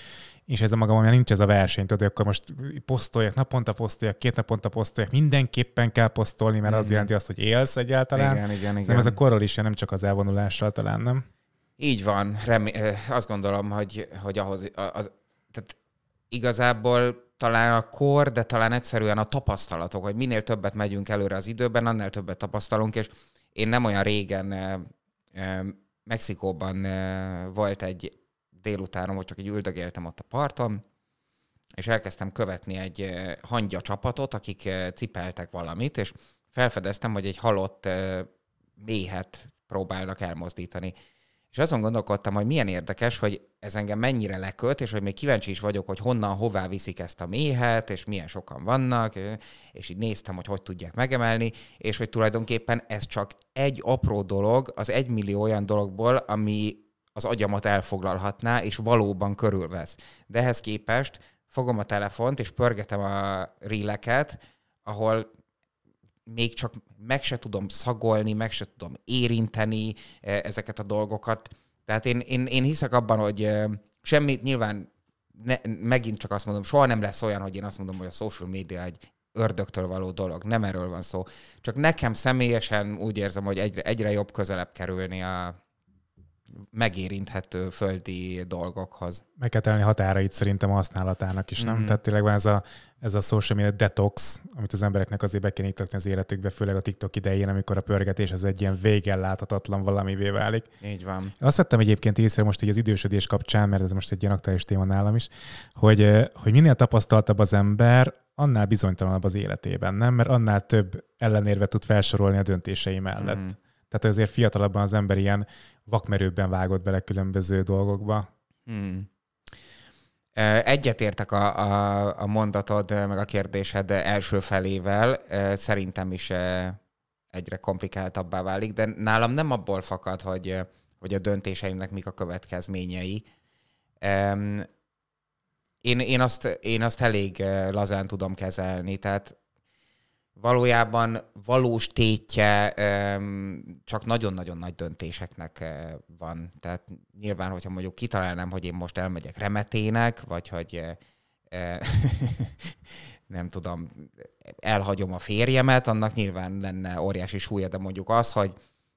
és ez a magamon, mert nincs ez a verseny, tudod, akkor most posztoljak, naponta posztoljak, két naponta posztoljak, mindenképpen kell posztolni, mert igen. az jelenti azt, hogy élsz egyáltalán. Igen, igen, igen. ez a korral is, nem csak az elvonulással talán, nem? Így van, remé- azt gondolom, hogy, hogy ahhoz, az, tehát igazából talán a kor, de talán egyszerűen a tapasztalatok, hogy minél többet megyünk előre az időben, annál többet tapasztalunk, és én nem olyan régen Mexikóban volt egy délutánom, hogy csak így üldögéltem ott a parton, és elkezdtem követni egy hangya csapatot, akik cipeltek valamit, és felfedeztem, hogy egy halott méhet próbálnak elmozdítani. És azon gondolkodtam, hogy milyen érdekes, hogy ez engem mennyire lekölt, és hogy még kíváncsi is vagyok, hogy honnan, hová viszik ezt a méhet, és milyen sokan vannak, és így néztem, hogy hogy tudják megemelni, és hogy tulajdonképpen ez csak egy apró dolog, az egymillió olyan dologból, ami az agyamat elfoglalhatná, és valóban körülvesz. De ehhez képest fogom a telefont, és pörgetem a rileket, ahol még csak meg se tudom szagolni, meg se tudom érinteni e, ezeket a dolgokat. Tehát én, én, én hiszek abban, hogy e, semmit nyilván ne, megint csak azt mondom, soha nem lesz olyan, hogy én azt mondom, hogy a social media egy ördögtől való dolog. Nem erről van szó. Csak nekem személyesen úgy érzem, hogy egyre, egyre jobb közelebb kerülni a, megérinthető földi dolgokhoz. Meg kell tenni határait szerintem a használatának is, mm-hmm. nem? Mm. Tehát tényleg van ez a, ez a social media detox, amit az embereknek azért be kell iktatni az életükbe, főleg a TikTok idején, amikor a pörgetés az egy ilyen végen láthatatlan valamivé válik. Így van. Azt vettem egyébként észre most így az idősödés kapcsán, mert ez most egy ilyen aktuális téma nálam is, hogy, hogy minél tapasztaltabb az ember, annál bizonytalanabb az életében, nem? Mert annál több ellenérvet tud felsorolni a döntései mellett. Mm. Tehát azért fiatalabban az ember ilyen vakmerőbben vágott bele különböző dolgokba. Hmm. Egyetértek a, a, a mondatod, meg a kérdésed első felével. Szerintem is egyre komplikáltabbá válik, de nálam nem abból fakad, hogy, hogy a döntéseimnek mik a következményei. Én, én, azt, én azt elég lazán tudom kezelni, tehát valójában valós tétje csak nagyon-nagyon nagy döntéseknek eh, van. Tehát nyilván, hogyha mondjuk kitalálnám, hogy én most elmegyek remetének, vagy hogy eh, eh, nem tudom, elhagyom a férjemet, annak nyilván lenne óriási súlya, de mondjuk az, hogy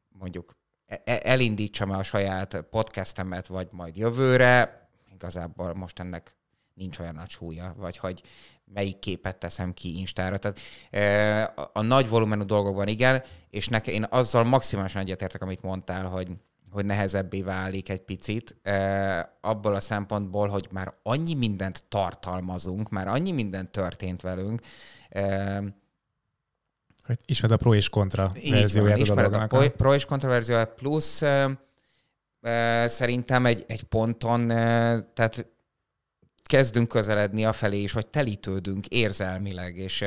mondjuk e, e, elindítsam a saját podcastemet, vagy majd jövőre, igazából most ennek nincs olyan nagy súlya, vagy hogy melyik képet teszem ki Instára. Tehát a, a nagy volumenű dolgokban igen, és nekem, én azzal maximálisan egyetértek, amit mondtál, hogy, hogy nehezebbé válik egy picit, abból a szempontból, hogy már annyi mindent tartalmazunk, már annyi minden történt velünk, E, hát ismered a pro és kontra verzióját van, a A pro és kontra verzióját, plusz e, e, szerintem egy, egy ponton, e, tehát kezdünk közeledni a felé és hogy telítődünk érzelmileg, és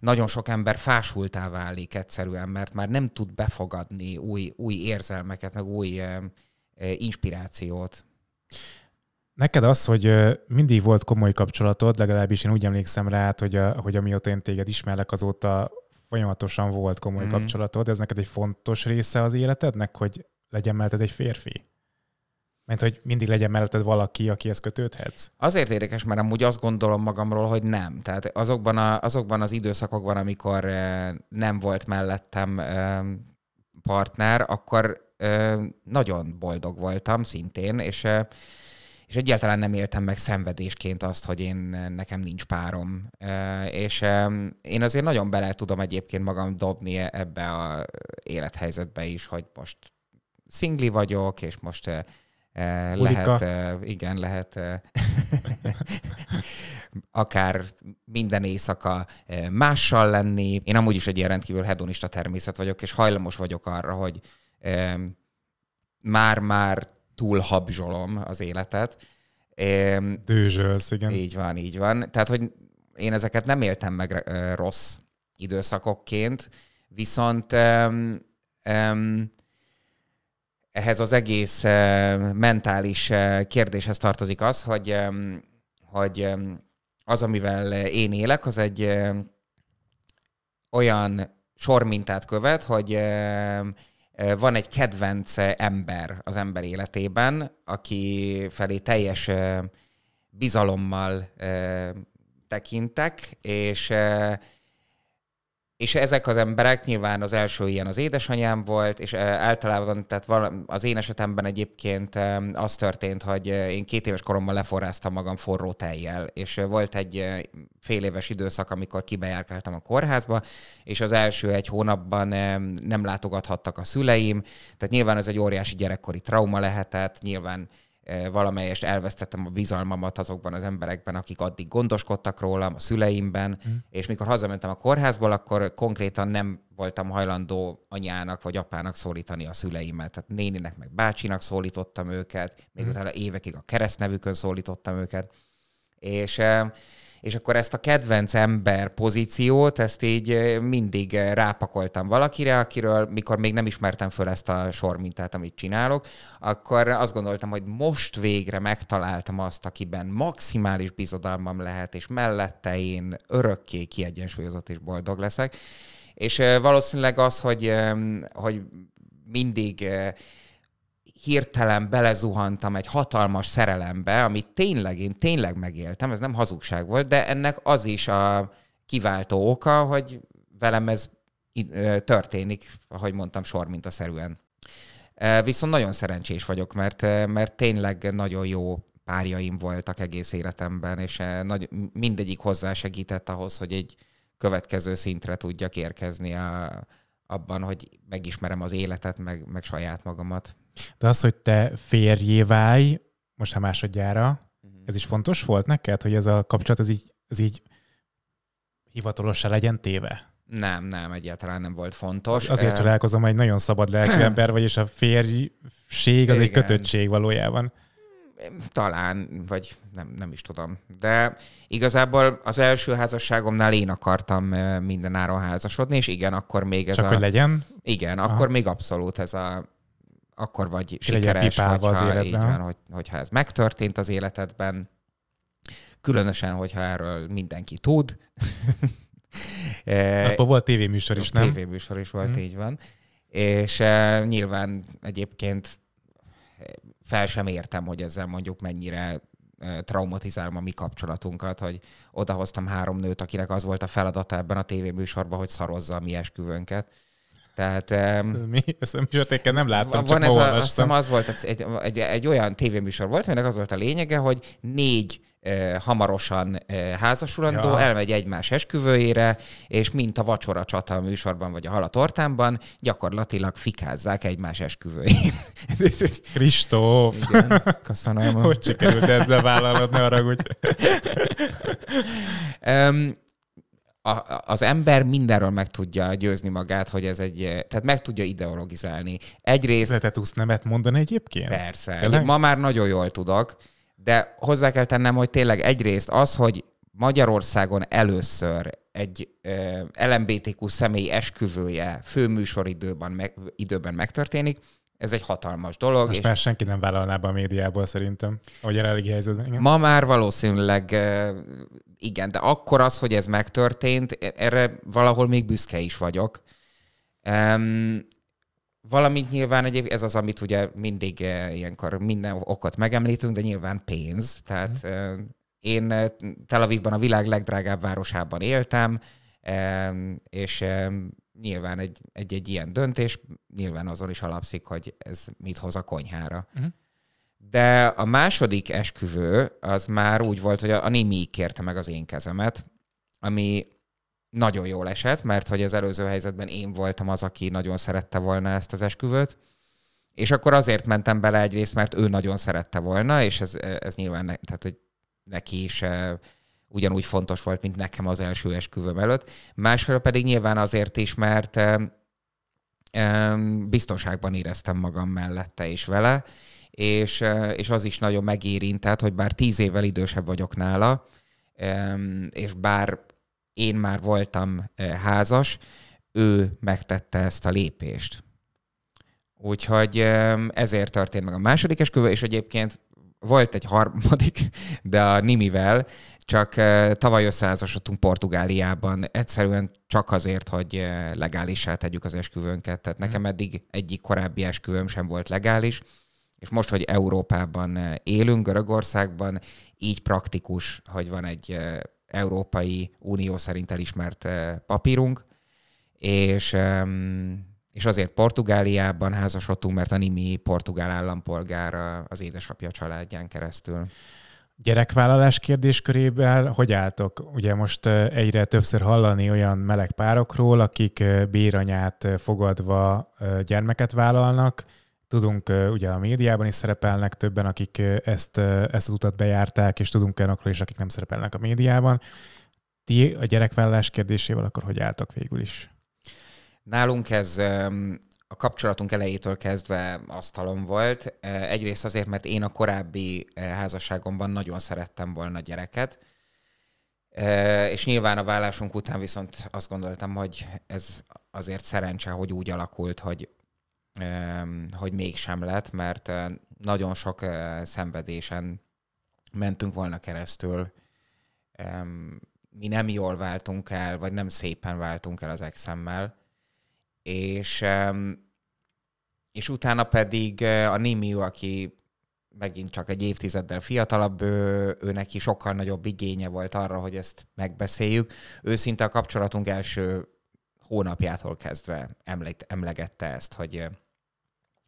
nagyon sok ember fásultá válik egyszerűen, mert már nem tud befogadni új, új érzelmeket, meg új inspirációt. Neked az, hogy mindig volt komoly kapcsolatod, legalábbis én úgy emlékszem rá, hogy, a, hogy amióta én téged ismerlek, azóta folyamatosan volt komoly mm. kapcsolatod. Ez neked egy fontos része az életednek, hogy legyen melletted egy férfi? Mert hogy mindig legyen melletted valaki, akihez kötődhetsz? Azért érdekes, mert amúgy azt gondolom magamról, hogy nem. Tehát azokban, a, azokban az időszakokban, amikor nem volt mellettem partner, akkor nagyon boldog voltam szintén, és és egyáltalán nem éltem meg szenvedésként azt, hogy én nekem nincs párom. És én azért nagyon bele tudom egyébként magam dobni e, ebbe a élethelyzetbe is, hogy most szingli vagyok, és most lehet, igen, lehet akár minden éjszaka mással lenni. Én amúgy is egy ilyen rendkívül hedonista természet vagyok, és hajlamos vagyok arra, hogy már-már túl habzsolom az életet. Dőzsölsz, igen. Így van, így van. Tehát, hogy én ezeket nem éltem meg rossz időszakokként, viszont um, um, ehhez az egész eh, mentális eh, kérdéshez tartozik az, hogy, eh, hogy az, amivel én élek, az egy olyan sormintát követ, hogy van egy kedvenc ember az ember életében, aki felé teljes bizalommal tekintek, és és ezek az emberek nyilván az első ilyen az édesanyám volt, és e, általában, tehát az én esetemben egyébként e, az történt, hogy e, én két éves koromban leforráztam magam forró tejjel, és volt egy fél éves időszak, amikor kibejárkáltam a kórházba, és az első egy hónapban nem látogathattak a szüleim, tehát nyilván ez egy óriási gyerekkori trauma lehetett, nyilván Eh, valamelyest elvesztettem a bizalmamat azokban az emberekben, akik addig gondoskodtak rólam, a szüleimben, mm. és mikor hazamentem a kórházból, akkor konkrétan nem voltam hajlandó anyának vagy apának szólítani a szüleimet. Tehát néninek meg bácsinak szólítottam őket, még mm. utána évekig a keresztnevükön szólítottam őket. És eh, és akkor ezt a kedvenc ember pozíciót, ezt így mindig rápakoltam valakire, akiről, mikor még nem ismertem föl ezt a sormintát, amit csinálok, akkor azt gondoltam, hogy most végre megtaláltam azt, akiben maximális bizodalmam lehet, és mellette én örökké kiegyensúlyozott és boldog leszek. És valószínűleg az, hogy, hogy mindig hirtelen belezuhantam egy hatalmas szerelembe, amit tényleg, én tényleg megéltem, ez nem hazugság volt, de ennek az is a kiváltó oka, hogy velem ez történik, ahogy mondtam, sor szerűen. Viszont nagyon szerencsés vagyok, mert, mert tényleg nagyon jó párjaim voltak egész életemben, és nagy, mindegyik hozzásegített ahhoz, hogy egy következő szintre tudjak érkezni a, abban, hogy megismerem az életet, meg, meg saját magamat. De az, hogy te férjé válj, most ha másodjára, uh-huh. ez is fontos volt neked, hogy ez a kapcsolat, ez így, az így hivatalosan legyen téve? Nem, nem, egyáltalán nem volt fontos. Azért uh, csodálkozom, hogy nagyon szabad lelkű ember vagy, és a férjség az Igen. egy kötöttség valójában. Talán, vagy nem, nem is tudom. De igazából az első házasságomnál én akartam mindenáron házasodni, és igen, akkor még ez Csak a... hogy legyen? Igen, Aha. akkor még abszolút ez a... Akkor vagy Ki sikeres, hogyha, az életben. van, hogy, hogyha ez megtörtént az életedben, különösen, hogyha erről mindenki tud. E, akkor volt tévéműsor is, nem? Tévéműsor is volt, hmm. így van. És e, nyilván egyébként fel sem értem, hogy ezzel mondjuk mennyire traumatizálom a mi kapcsolatunkat, hogy odahoztam három nőt, akinek az volt a feladata ebben a tévéműsorban, hogy szarozza a mi esküvőnket. Tehát, Mi? Ezt a nem láttam, van csak ez a, azt hiszem, az volt egy, egy, egy, olyan tévéműsor volt, aminek az volt a lényege, hogy négy hamarosan házasulandó, ja. elmegy egymás esküvőjére, és mint a vacsora csata a műsorban, vagy a halatortámban, gyakorlatilag fikázzák egymás esküvőjét. Kristóf! köszönöm. Hogy sikerült ezt bevállalod, ne hogy... um, a, az ember mindenről meg tudja győzni magát, hogy ez egy, tehát meg tudja ideologizálni. Egyrészt... De te tudsz nemet mondani egyébként? Persze. Ma már nagyon jól tudok. De hozzá kell tennem, hogy tényleg egyrészt az, hogy Magyarországon először egy LMBTQ személy esküvője főműsoridőben meg, időben megtörténik, ez egy hatalmas dolog. Most és már senki nem vállalná be a médiából szerintem, a jelenlegi helyzetben. Igen. Ma már valószínűleg igen, de akkor az, hogy ez megtörtént, e-, erre valahol még büszke is vagyok. Valamint nyilván egyébként ez az, amit ugye mindig eh, ilyenkor minden okot megemlítünk, de nyilván pénz. Tehát mm. én eh, Tel Avivban a világ legdrágább városában éltem, és nyilván egy, egy, egy ilyen döntés, nyilván azon is alapszik, hogy ez mit hoz a konyhára. Mm. De a második esküvő az már úgy volt, hogy a, a Nimi kérte meg az én kezemet, ami nagyon jól esett, mert hogy az előző helyzetben én voltam az, aki nagyon szerette volna ezt az esküvőt, és akkor azért mentem bele egyrészt, mert ő nagyon szerette volna, és ez, ez nyilván ne, tehát, hogy neki is eh, ugyanúgy fontos volt, mint nekem az első esküvőm előtt. Másfél pedig nyilván azért is, mert eh, biztonságban éreztem magam mellette és vele, és, eh, és az is nagyon megérintett, hogy bár tíz évvel idősebb vagyok nála, és bár én már voltam házas, ő megtette ezt a lépést. Úgyhogy ezért történt meg a második esküvő, és egyébként volt egy harmadik, de a Nimivel, csak tavaly összeházasodtunk Portugáliában, egyszerűen csak azért, hogy legálisá tegyük az esküvőnket. Tehát nekem mhm. eddig egyik korábbi esküvőm sem volt legális, és most, hogy Európában élünk, Görögországban, így praktikus, hogy van egy Európai Unió szerint elismert eh, papírunk, és, és azért Portugáliában házasodtunk, mert a Nimi portugál állampolgár az édesapja családján keresztül. Gyerekvállalás kérdéskörével hogy álltok? Ugye most eh, egyre többször hallani olyan meleg párokról, akik eh, béranyát fogadva gyermeket vállalnak, Tudunk, ugye a médiában is szerepelnek többen, akik ezt, ezt az utat bejárták, és tudunk olyanokról is, akik nem szerepelnek a médiában. Ti a gyerekvállás kérdésével akkor hogy álltak végül is? Nálunk ez a kapcsolatunk elejétől kezdve asztalon volt. Egyrészt azért, mert én a korábbi házasságomban nagyon szerettem volna gyereket, és nyilván a vállásunk után viszont azt gondoltam, hogy ez azért szerencse, hogy úgy alakult, hogy, hogy mégsem lett, mert eh, nagyon sok eh, szenvedésen mentünk volna keresztül. Mi nem jól váltunk el, vagy nem szépen váltunk el az exemmel, és, és utána pedig eh, a Nimiu, aki megint csak egy évtizeddel fiatalabb, ő, ő neki sokkal nagyobb igénye volt arra, hogy ezt megbeszéljük. Őszinte a kapcsolatunk első hónapjától kezdve emlegette ezt, hogy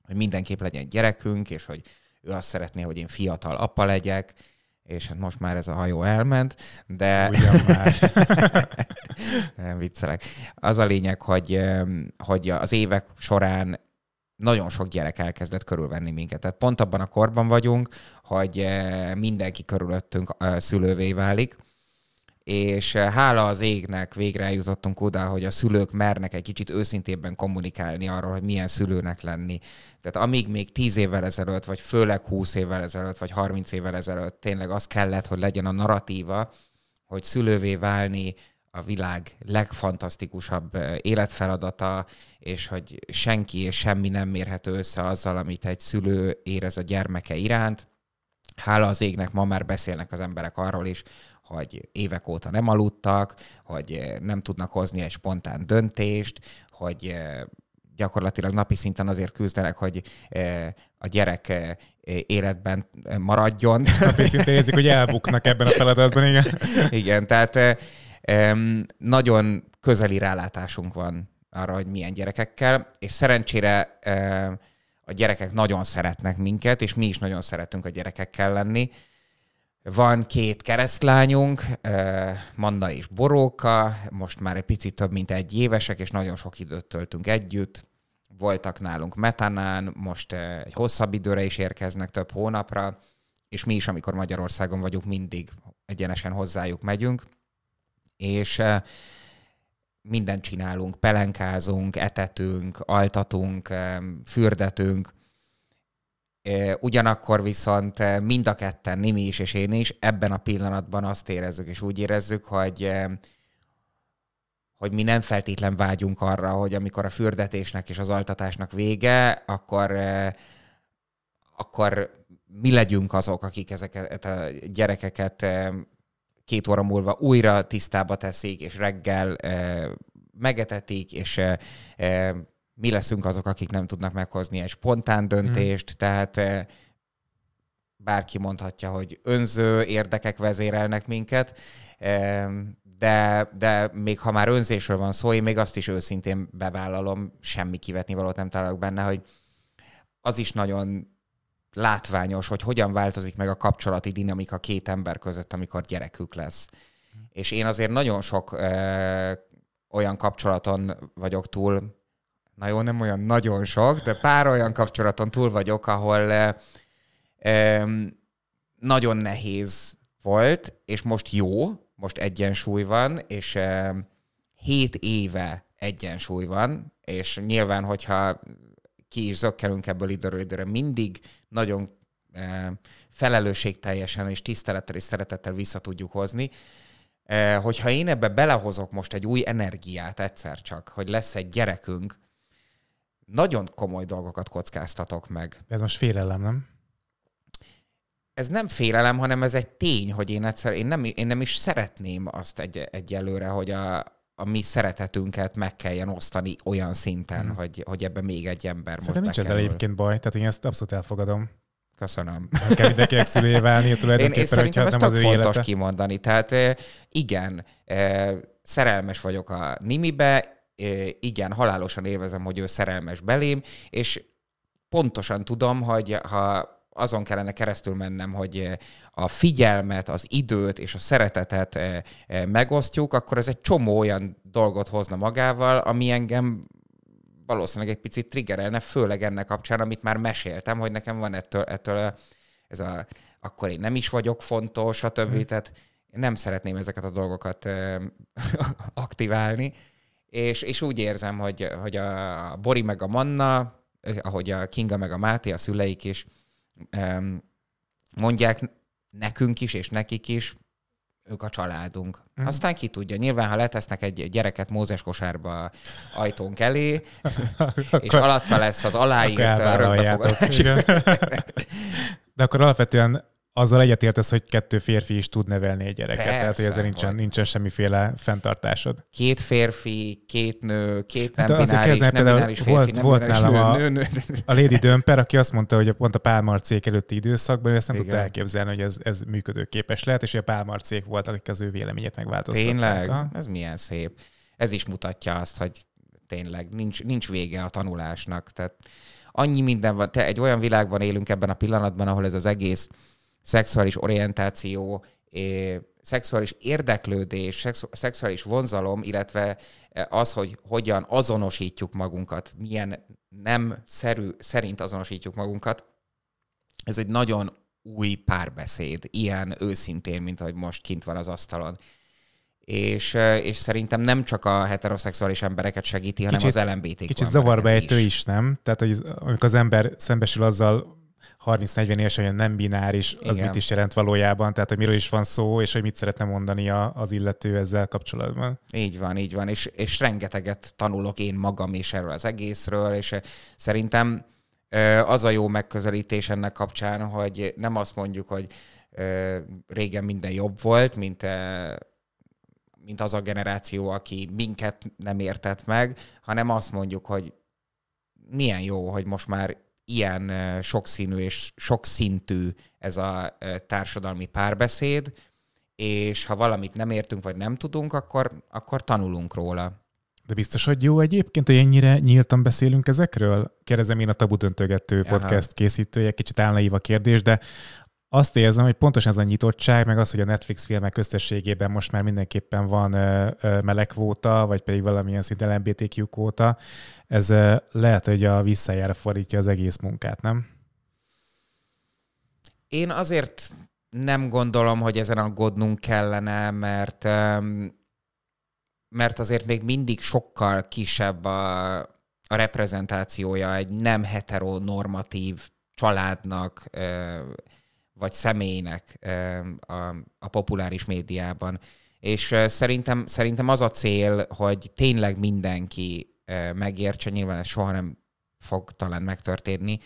hogy mindenképp legyen gyerekünk, és hogy ő azt szeretné, hogy én fiatal apa legyek, és hát most már ez a hajó elment, de... Ugyan már. Nem viccelek. Az a lényeg, hogy, hogy az évek során nagyon sok gyerek elkezdett körülvenni minket. Tehát pont abban a korban vagyunk, hogy eh, mindenki körülöttünk eh, szülővé válik, és eh, hála az égnek végre eljutottunk oda, hogy a szülők mernek egy kicsit őszintébben kommunikálni arról, hogy milyen szülőnek lenni. Tehát amíg még 10 évvel ezelőtt, vagy főleg 20 évvel ezelőtt, vagy 30 évvel ezelőtt tényleg az kellett, hogy legyen a narratíva, hogy szülővé válni a világ legfantasztikusabb eh, életfeladata, és hogy senki és semmi nem mérhető össze azzal, amit egy szülő érez a gyermeke iránt, hála az égnek ma már beszélnek az emberek arról is, hogy évek óta nem aludtak, hogy eh, nem tudnak hozni egy spontán döntést, hogy eh, gyakorlatilag napi szinten azért küzdenek, hogy eh, a gyerek életben maradjon. Napi szinten érzik, hogy elbuknak ebben a feladatban, igen. Igen, tehát nagyon közeli rálátásunk van arra, hogy milyen gyerekekkel, és szerencsére a gyerekek nagyon szeretnek minket, és mi is nagyon szeretünk a gyerekekkel lenni. Van két keresztlányunk, eh, Manna és Boróka, most már egy picit több, mint egy évesek, és nagyon sok időt töltünk együtt. Voltak nálunk metanán, most eh, egy hosszabb időre is érkeznek, több hónapra, és mi is, amikor Magyarországon vagyunk, mindig egyenesen hozzájuk megyünk. És eh, mindent csinálunk, pelenkázunk, etetünk, altatunk, fürdetünk, ugyanakkor viszont mind a ketten, Nimi is és én is, ebben a pillanatban azt érezzük és úgy érezzük, hogy hogy mi nem feltétlen vágyunk arra, hogy amikor a fürdetésnek és az altatásnak vége, akkor, akkor mi legyünk azok, akik ezeket a gyerekeket két óra múlva újra tisztába teszik, és reggel e, megetetik, és e, e, mi leszünk azok, akik nem tudnak meghozni egy spontán mhm. döntést, mm. tehát e, bárki mondhatja, hogy önző érdekek vezérelnek minket, e, de, de még ha már önzésről van szó, én még azt is őszintén bevállalom, semmi kivetni valót nem találok benne, hogy az is nagyon látványos, hogy hogyan változik meg a kapcsolati dinamika két ember között, amikor gyerekük lesz. És én azért nagyon sok ö, olyan kapcsolaton vagyok túl, na jó, nem olyan nagyon sok, de pár olyan kapcsolaton túl vagyok, ahol ö, ö, nagyon nehéz volt, és most jó, most egyensúly van, és ö, hét éve egyensúly van, és nyilván, hogyha ki is zökkelünk ebből időről időre, mindig nagyon e, felelősségteljesen és tisztelettel és szeretettel vissza tudjuk hozni. E, hogyha én ebbe belehozok most egy új energiát egyszer csak, hogy lesz egy gyerekünk, nagyon komoly dolgokat kockáztatok meg. Ez most félelem, nem? Ez nem félelem, hanem ez egy tény, hogy én egyszer, én nem, én nem is szeretném azt egy, egyelőre, hogy a, a mi szeretetünket meg kelljen osztani olyan szinten, mm. hogy, hogy ebbe még egy ember Szerintem most nincs ezzel egyébként baj, tehát én ezt abszolút elfogadom. Köszönöm. Ha kell mindenkinek szülője válni tulajdonképpen, én, én szerintem nem az ő fontos élete. kimondani. Tehát eh, igen, eh, szerelmes vagyok a Nimibe, eh, igen, halálosan élvezem, hogy ő szerelmes belém, és pontosan tudom, hogy ha azon kellene keresztül mennem, hogy eh, a figyelmet, az időt és a szeretetet eh, eh, megosztjuk, akkor ez egy csomó olyan dolgot hozna magával, ami engem valószínűleg egy picit triggerelne, főleg ennek kapcsán, amit már meséltem, hogy nekem van ettől, ettől ez a, akkor én nem is vagyok fontos, többi, Hmm. Tehát nem szeretném ezeket a dolgokat aktiválni, és, és úgy érzem, hogy, hogy a Bori meg a Manna, ahogy a Kinga meg a Máté, a szüleik is, mondják nekünk is, és nekik is, ők a családunk. Mm. Aztán ki tudja, nyilván, ha letesznek egy gyereket mózes kosárba ajtónk elé, és alatta lesz az aláírt a De akkor alapvetően azzal egyetértesz, hogy kettő férfi is tud nevelni egy gyereket, Persze, tehát hogy ezzel nincsen, nincsen semmiféle fenntartásod. Két férfi, két nő, két hát nem hát bináris, nem például bináris férfi, volt, nem volt bináris nálam nő, a, nő, nő, a Lady Dömper, aki azt mondta, hogy pont a Pálmar cég előtti időszakban, ő ezt nem Igen. tudta elképzelni, hogy ez, ez működőképes lehet, és a Pálmar cég volt, akik az ő véleményét megváltoztatták. Tényleg? Ez milyen szép. Ez is mutatja azt, hogy tényleg nincs, nincs vége a tanulásnak. Tehát annyi minden van. Te egy olyan világban élünk ebben a pillanatban, ahol ez az egész szexuális orientáció, szexuális érdeklődés, szexuális vonzalom, illetve e, az, hogy hogyan azonosítjuk magunkat, milyen nem szerű, szerint azonosítjuk magunkat, ez egy nagyon új párbeszéd, ilyen őszintén, mint ahogy most kint van az asztalon. És, e, és szerintem nem csak a heteroszexuális embereket segíti, kicsit, hanem az LMBTQ Kicsit, kicsit zavarbejtő is. is, nem? Tehát, hogy amikor az ember szembesül azzal, 30-40 éves, olyan nem bináris, az mit is jelent valójában, tehát hogy miről is van szó, és hogy mit szeretne mondani a, az illető ezzel kapcsolatban. Így van, így van, és, és rengeteget tanulok én magam is erről az egészről, és eh, szerintem az a jó megközelítés ennek kapcsán, hogy nem azt mondjuk, hogy régen minden jobb volt, mint eh, mint az a generáció, aki minket nem értett meg, hanem azt mondjuk, hogy milyen jó, hogy most már ilyen sokszínű és sokszintű ez a társadalmi párbeszéd, és ha valamit nem értünk, vagy nem tudunk, akkor, akkor tanulunk róla. De biztos, hogy jó egyébként, hogy ennyire nyíltan beszélünk ezekről? Kérdezem én a Tabu Döntögető Aha. podcast készítője, kicsit állnaív a kérdés, de azt érzem, hogy pontosan ez a nyitottság, meg az, hogy a Netflix filmek köztességében most már mindenképpen van melegvóta, vagy pedig valamilyen szinte LMBTQ kvóta, ez lehet, hogy a visszajára fordítja az egész munkát, nem? Én azért nem gondolom, hogy ezen aggódnunk kellene, mert mert azért még mindig sokkal kisebb a, a reprezentációja egy nem heteronormatív családnak, vagy személynek eh, a, a populáris médiában. És eh, szerintem, szerintem az a cél, hogy tényleg mindenki eh, megértse, nyilván ez soha nem fog talán megtörténni,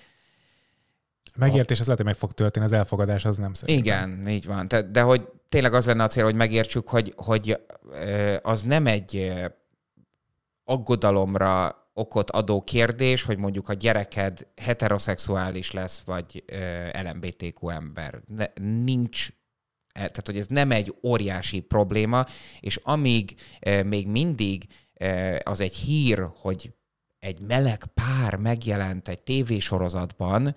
Megértés az lehet, hogy meg fog történni, az elfogadás az nem szerintem. Igen, így van. De, de hogy tényleg az lenne a cél, hogy megértsük, hogy, hogy az nem egy aggodalomra okot adó kérdés, hogy mondjuk a gyereked heteroszexuális lesz, vagy LMBTQ ember. Ne, nincs e, tehát, hogy ez nem egy óriási probléma, és amíg még mindig az egy hír, hogy egy meleg pár megjelent egy tévésorozatban,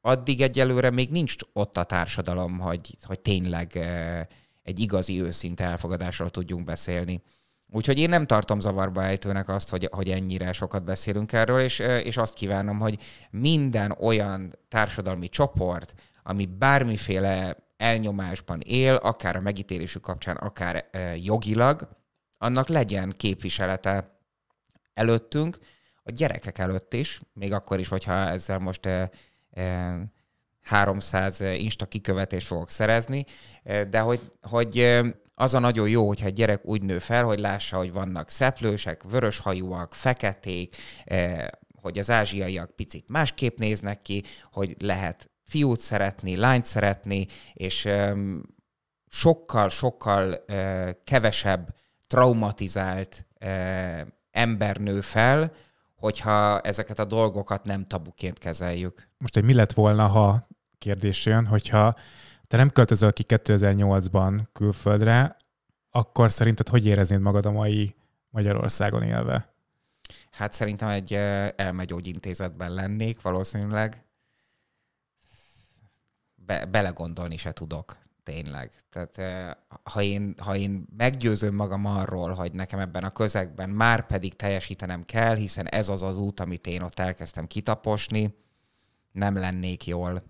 addig egyelőre még nincs ott a társadalom, hogy, hogy tényleg egy igazi őszinte elfogadásról tudjunk beszélni. Úgyhogy én nem tartom zavarba ejtőnek azt, hogy, hogy ennyire sokat beszélünk erről, és, és azt kívánom, hogy minden olyan társadalmi csoport, ami bármiféle elnyomásban él, akár a megítélésük kapcsán, akár jogilag, annak legyen képviselete előttünk, a gyerekek előtt is, még akkor is, hogyha ezzel most 300 Insta kikövetést fogok szerezni, de hogy, hogy az a nagyon jó, hogyha egy gyerek úgy nő fel, hogy lássa, hogy vannak szeplősek, vöröshajúak, feketék, eh, hogy az ázsiaiak picit másképp néznek ki, hogy lehet fiút szeretni, lányt szeretni, és sokkal-sokkal eh, kevesebb traumatizált eh, ember nő fel, hogyha ezeket a dolgokat nem tabuként kezeljük. Most egy mi lett volna, ha kérdés jön, hogyha te nem költözöl ki 2008-ban külföldre, akkor szerinted hogy éreznéd magad a mai Magyarországon élve? Hát szerintem egy elmegyógyintézetben lennék valószínűleg. Be- belegondolni se tudok, tényleg. Tehát ha én, ha én meggyőzöm magam arról, hogy nekem ebben a közegben már pedig teljesítenem kell, hiszen ez az az út, amit én ott elkezdtem kitaposni, nem lennék jól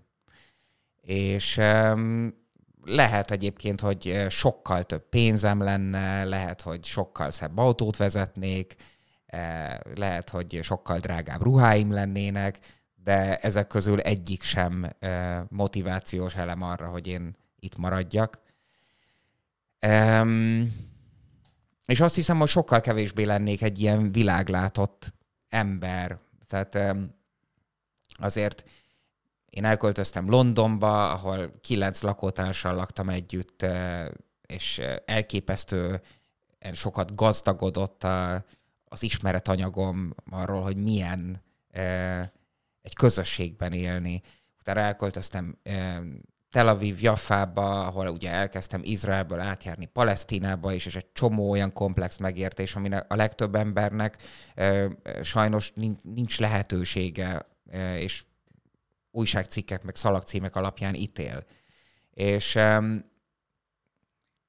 és lehet egyébként, hogy eh, sokkal több pénzem lenne, lehet, hogy sokkal szebb autót vezetnék, eh, lehet, hogy sokkal drágább ruháim lennének, de ezek közül egyik sem eh, motivációs elem arra, hogy én itt maradjak. És azt hiszem, hogy sokkal kevésbé lennék egy ilyen világlátott ember. Tehát azért én elköltöztem Londonba, ahol kilenc lakótársal laktam együtt, eh, és eh, elképesztő eh, sokat gazdagodott a, az ismeretanyagom arról, hogy milyen egy közösségben élni. Utána elköltöztem Tel Aviv, Jaffába, ahol ugye elkezdtem Izraelből átjárni Palesztinába is, és egy csomó olyan komplex megértés, aminek a legtöbb embernek sajnos nincs lehetősége, és újságcikkek, meg szalagcímek alapján ítél. És um,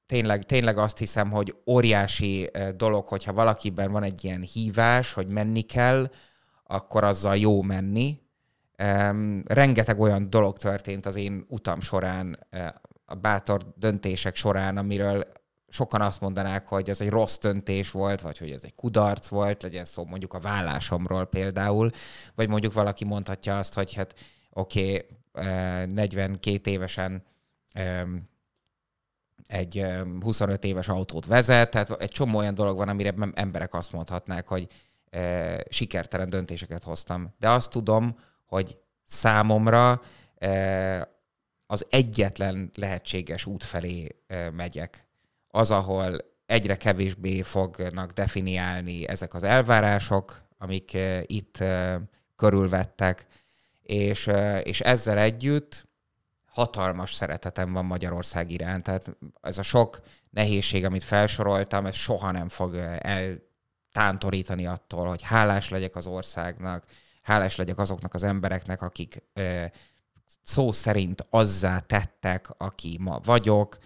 tényleg, tényleg azt hiszem, hogy óriási eh, dolog, hogyha valakiben van egy ilyen hívás, hogy menni kell, akkor azzal jó menni. Um, rengeteg olyan dolog történt az én utam során, eh, a bátor döntések során, amiről sokan azt mondanák, hogy ez egy rossz döntés volt, vagy hogy ez egy kudarc volt, legyen szó mondjuk a vállásomról például, vagy mondjuk valaki mondhatja azt, hogy hát oké, okay, 42 évesen egy 25 éves autót vezet, tehát egy csomó olyan dolog van, amire emberek azt mondhatnák, hogy sikertelen döntéseket hoztam. De azt tudom, hogy számomra az egyetlen lehetséges út felé megyek. Az, ahol egyre kevésbé fognak definiálni ezek az elvárások, amik itt körülvettek, és, és ezzel együtt hatalmas szeretetem van Magyarország iránt, tehát ez a sok nehézség, amit felsoroltam, ez soha nem fog eltántorítani attól, hogy hálás legyek az országnak, hálás legyek azoknak az embereknek, akik szó szerint azzá tettek, aki ma vagyok,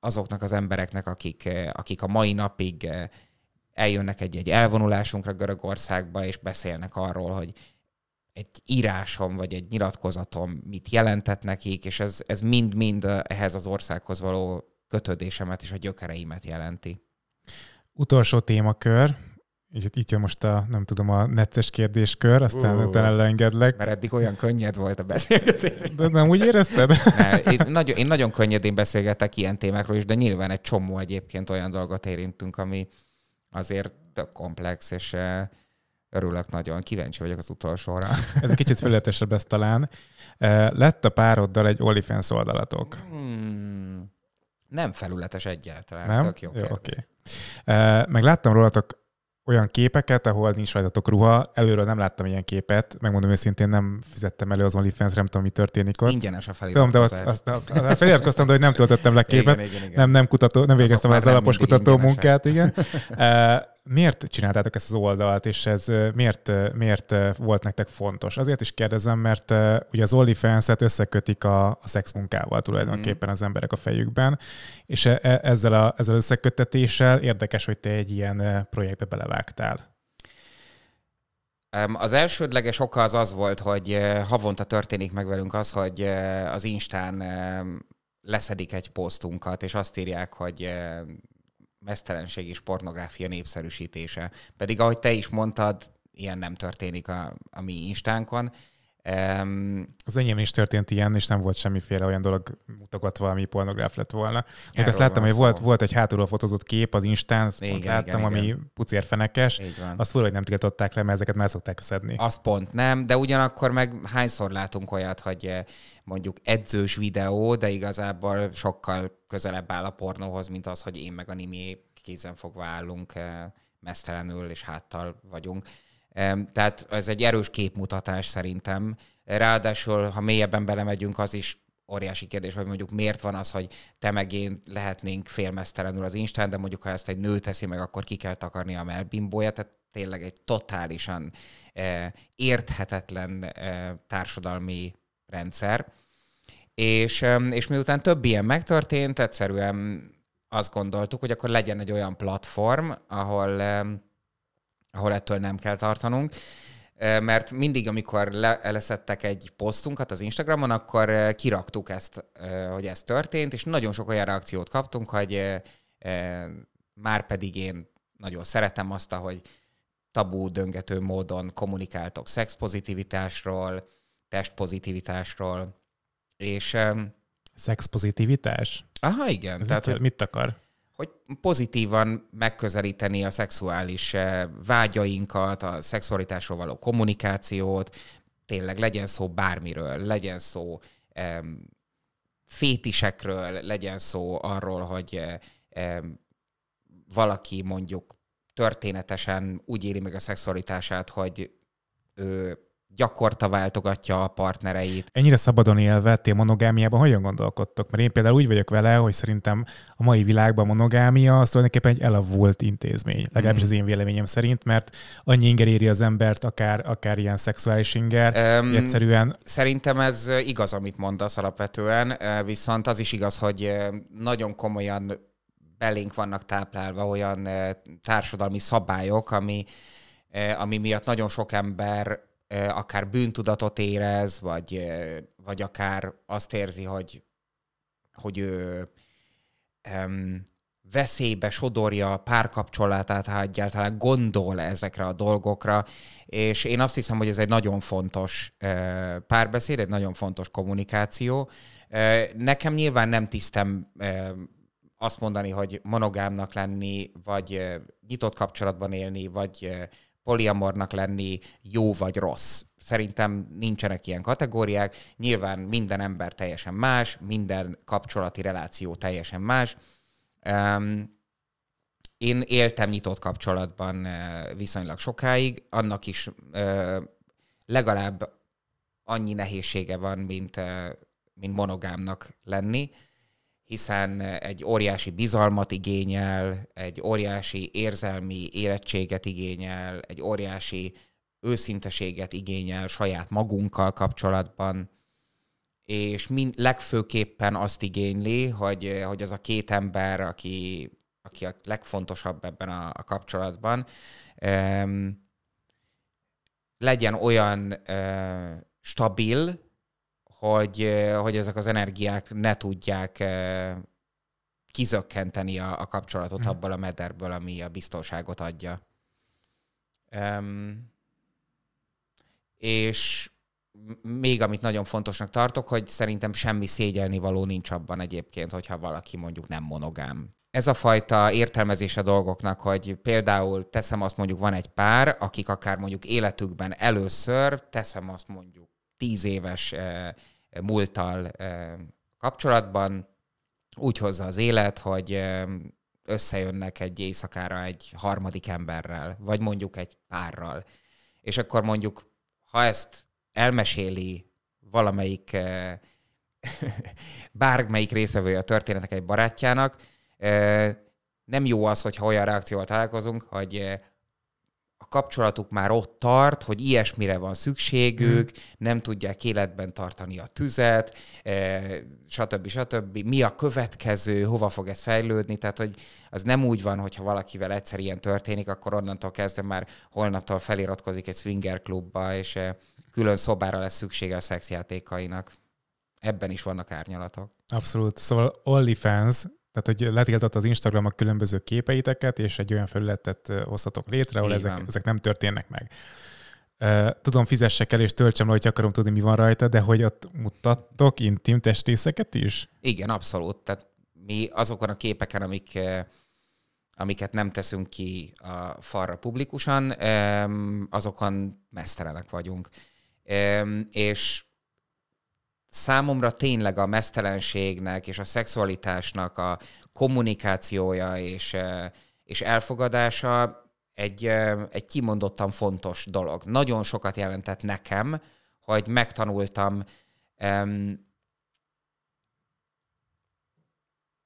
azoknak az embereknek, akik, akik a mai napig eljönnek egy-egy elvonulásunkra Görögországba, és beszélnek arról, hogy egy írásom vagy egy nyilatkozatom mit jelentett nekik, és ez, ez mind-mind ehhez az országhoz való kötődésemet és a gyökereimet jelenti. Utolsó témakör, és itt jön most a, nem tudom, a netes kérdéskör, aztán uh, utána leengedlek. Mert eddig olyan könnyed volt a beszélgetés. De nem úgy érezted? ne, én, nagyon, én nagyon könnyedén beszélgetek ilyen témákról is, de nyilván egy csomó egyébként olyan dolgot érintünk, ami azért komplex, és eh, Örülök nagyon, kíváncsi vagyok az utolsóra. Ez egy kicsit felületesebb ez talán. Lett a pároddal egy OnlyFans oldalatok? Hmm. Nem felületes egyáltalán. Nem? Tök jó, jó oké. Okay. Meg láttam rólatok olyan képeket, ahol nincs rajtatok ruha. Előről nem láttam ilyen képet, megmondom őszintén, nem fizettem elő az onlyfans nem tudom, mi történik ott. Ingyenes a feliratkozás. Tudom, de azt, azt, azt feliratkoztam, de hogy nem töltöttem le képet. Igen, igen, igen. Nem, nem, kutató, nem végeztem Azok az alapos kutató munkát, igen. miért csináltátok ezt az oldalt, és ez miért, miért volt nektek fontos? Azért is kérdezem, mert ugye az OnlyFans-et összekötik a, a szexmunkával tulajdonképpen mm. az emberek a fejükben, és e, e ezzel, a, ezzel az összeköttetéssel érdekes, hogy te egy ilyen projektbe belevágtál. Az elsődleges oka az az volt, hogy havonta történik meg velünk az, hogy az Instán leszedik egy posztunkat, és azt írják, hogy mesztelenség és pornográfia népszerűsítése. Pedig ahogy te is mondtad, ilyen nem történik a, a mi instánkon, Um, az enyém is történt ilyen, és nem volt semmiféle olyan dolog mutogatva, ami pornográf lett volna. Még azt láttam, hogy volt, volt egy hátulról fotózott kép az Instán, azt igen, pont láttam, igen, ami igen. pucérfenekes. Azt fura, hogy nem tiltották le, mert ezeket már szokták szedni. Azt pont nem, de ugyanakkor meg hányszor látunk olyat, hogy eh, mondjuk edzős videó, de igazából sokkal közelebb áll a pornóhoz, mint az, hogy én meg a Nimi fogva állunk eh, mesztelenül és háttal vagyunk. Tehát ez egy erős képmutatás szerintem. Ráadásul, ha mélyebben belemegyünk, az is óriási kérdés, hogy mondjuk miért van az, hogy te meg én lehetnénk félmeztelenül az Instán, de mondjuk ha ezt egy nő teszi meg, akkor ki kell takarni a melbimbóját, tehát tényleg egy totálisan eh, érthetetlen eh, társadalmi rendszer. És, eh, és miután több ilyen megtörtént, egyszerűen azt gondoltuk, hogy akkor legyen egy olyan platform, ahol eh, ahol ettől nem kell tartanunk mert mindig, amikor leleszettek egy posztunkat az Instagramon, akkor kiraktuk ezt, hogy ez történt, és nagyon sok olyan reakciót kaptunk, hogy már pedig én nagyon szeretem azt, hogy tabú döngető módon kommunikáltok szexpozitivitásról, testpozitivitásról, és... Szexpozitivitás? Aha, igen. Ez tehát, mit, hogy... mit akar? hogy pozitívan megközelíteni a szexuális eh, vágyainkat, a szexualitásról való kommunikációt, tényleg legyen szó bármiről, legyen szó em, fétisekről, legyen szó arról, hogy eh, em, valaki mondjuk történetesen úgy éli meg a szexualitását, hogy ő gyakorta váltogatja a partnereit. Ennyire szabadon élve, a monogámiában hogyan gondolkodtok? Mert én például úgy vagyok vele, hogy szerintem a mai világban a monogámia az tulajdonképpen egy elavult intézmény, legalábbis mm. az én véleményem szerint, mert annyi inger éri az embert, akár, akár ilyen szexuális inger, um, egyszerűen... Szerintem ez igaz, amit mondasz alapvetően, eh, viszont az is igaz, hogy eh, nagyon komolyan belénk vannak táplálva olyan eh, társadalmi szabályok, ami ami miatt nagyon sok ember akár bűntudatot érez, vagy, vagy akár azt érzi, hogy, hogy ő em, veszélybe sodorja a párkapcsolatát, ha egyáltalán gondol ezekre a dolgokra, és én azt hiszem, hogy ez egy nagyon fontos párbeszéd, egy nagyon fontos kommunikáció. Nekem nyilván nem tisztem azt mondani, hogy monogámnak lenni, vagy nyitott kapcsolatban élni, vagy poliamornak lenni jó vagy rossz. Szerintem nincsenek ilyen kategóriák. Nyilván minden ember teljesen más, minden kapcsolati reláció teljesen más. Um, én éltem nyitott kapcsolatban eh, viszonylag sokáig, annak is uh, legalább annyi nehézsége van, mint, uh, mint monogámnak lenni hiszen egy óriási bizalmat igényel, egy óriási érzelmi érettséget igényel, egy óriási őszinteséget igényel saját magunkkal kapcsolatban, és mind legfőképpen azt igényli, hogy, hogy az a két ember, aki, aki a legfontosabb ebben a, a kapcsolatban, um, legyen olyan uh, stabil, hogy, hogy ezek az energiák ne tudják kizökkenteni a, a kapcsolatot hmm. abból a mederből, ami a biztonságot adja. Um, és még amit nagyon fontosnak tartok, hogy szerintem semmi szégyelni való nincs abban egyébként, hogyha valaki mondjuk nem monogám. Ez a fajta értelmezés a dolgoknak, hogy például teszem azt mondjuk van egy pár, akik akár mondjuk életükben először, teszem azt mondjuk tíz éves eh, múlttal eh, kapcsolatban úgy hozza az élet, hogy eh, összejönnek egy éjszakára egy harmadik emberrel, vagy mondjuk egy párral. És akkor mondjuk, ha ezt elmeséli valamelyik eh, bármelyik részevője a történetek egy barátjának, nem jó az, hogyha olyan reakcióval találkozunk, hogy kapcsolatuk már ott tart, hogy ilyesmire van szükségük, mm. nem tudják életben tartani a tüzet, e, stb. stb. Mi a következő, hova fog ez fejlődni, tehát hogy az nem úgy van, hogyha valakivel egyszer ilyen történik, akkor onnantól kezdve már holnaptól feliratkozik egy swinger klubba, és e, külön szobára lesz szüksége a szexjátékainak. Ebben is vannak árnyalatok. Abszolút. Szóval OnlyFans tehát, hogy letiltott az Instagram a különböző képeiteket, és egy olyan felületet hozhatok létre, ahol ezek, ezek nem történnek meg. Tudom, fizessek el és töltsem le, hogy akarom tudni, mi van rajta, de hogy ott mutattok intim testrészeket is? Igen, abszolút. Tehát mi azokon a képeken, amik, amiket nem teszünk ki a falra publikusan, azokon mesztelenek vagyunk. És számomra tényleg a mesztelenségnek és a szexualitásnak a kommunikációja és, és elfogadása egy, egy kimondottan fontos dolog. Nagyon sokat jelentett nekem, hogy megtanultam em,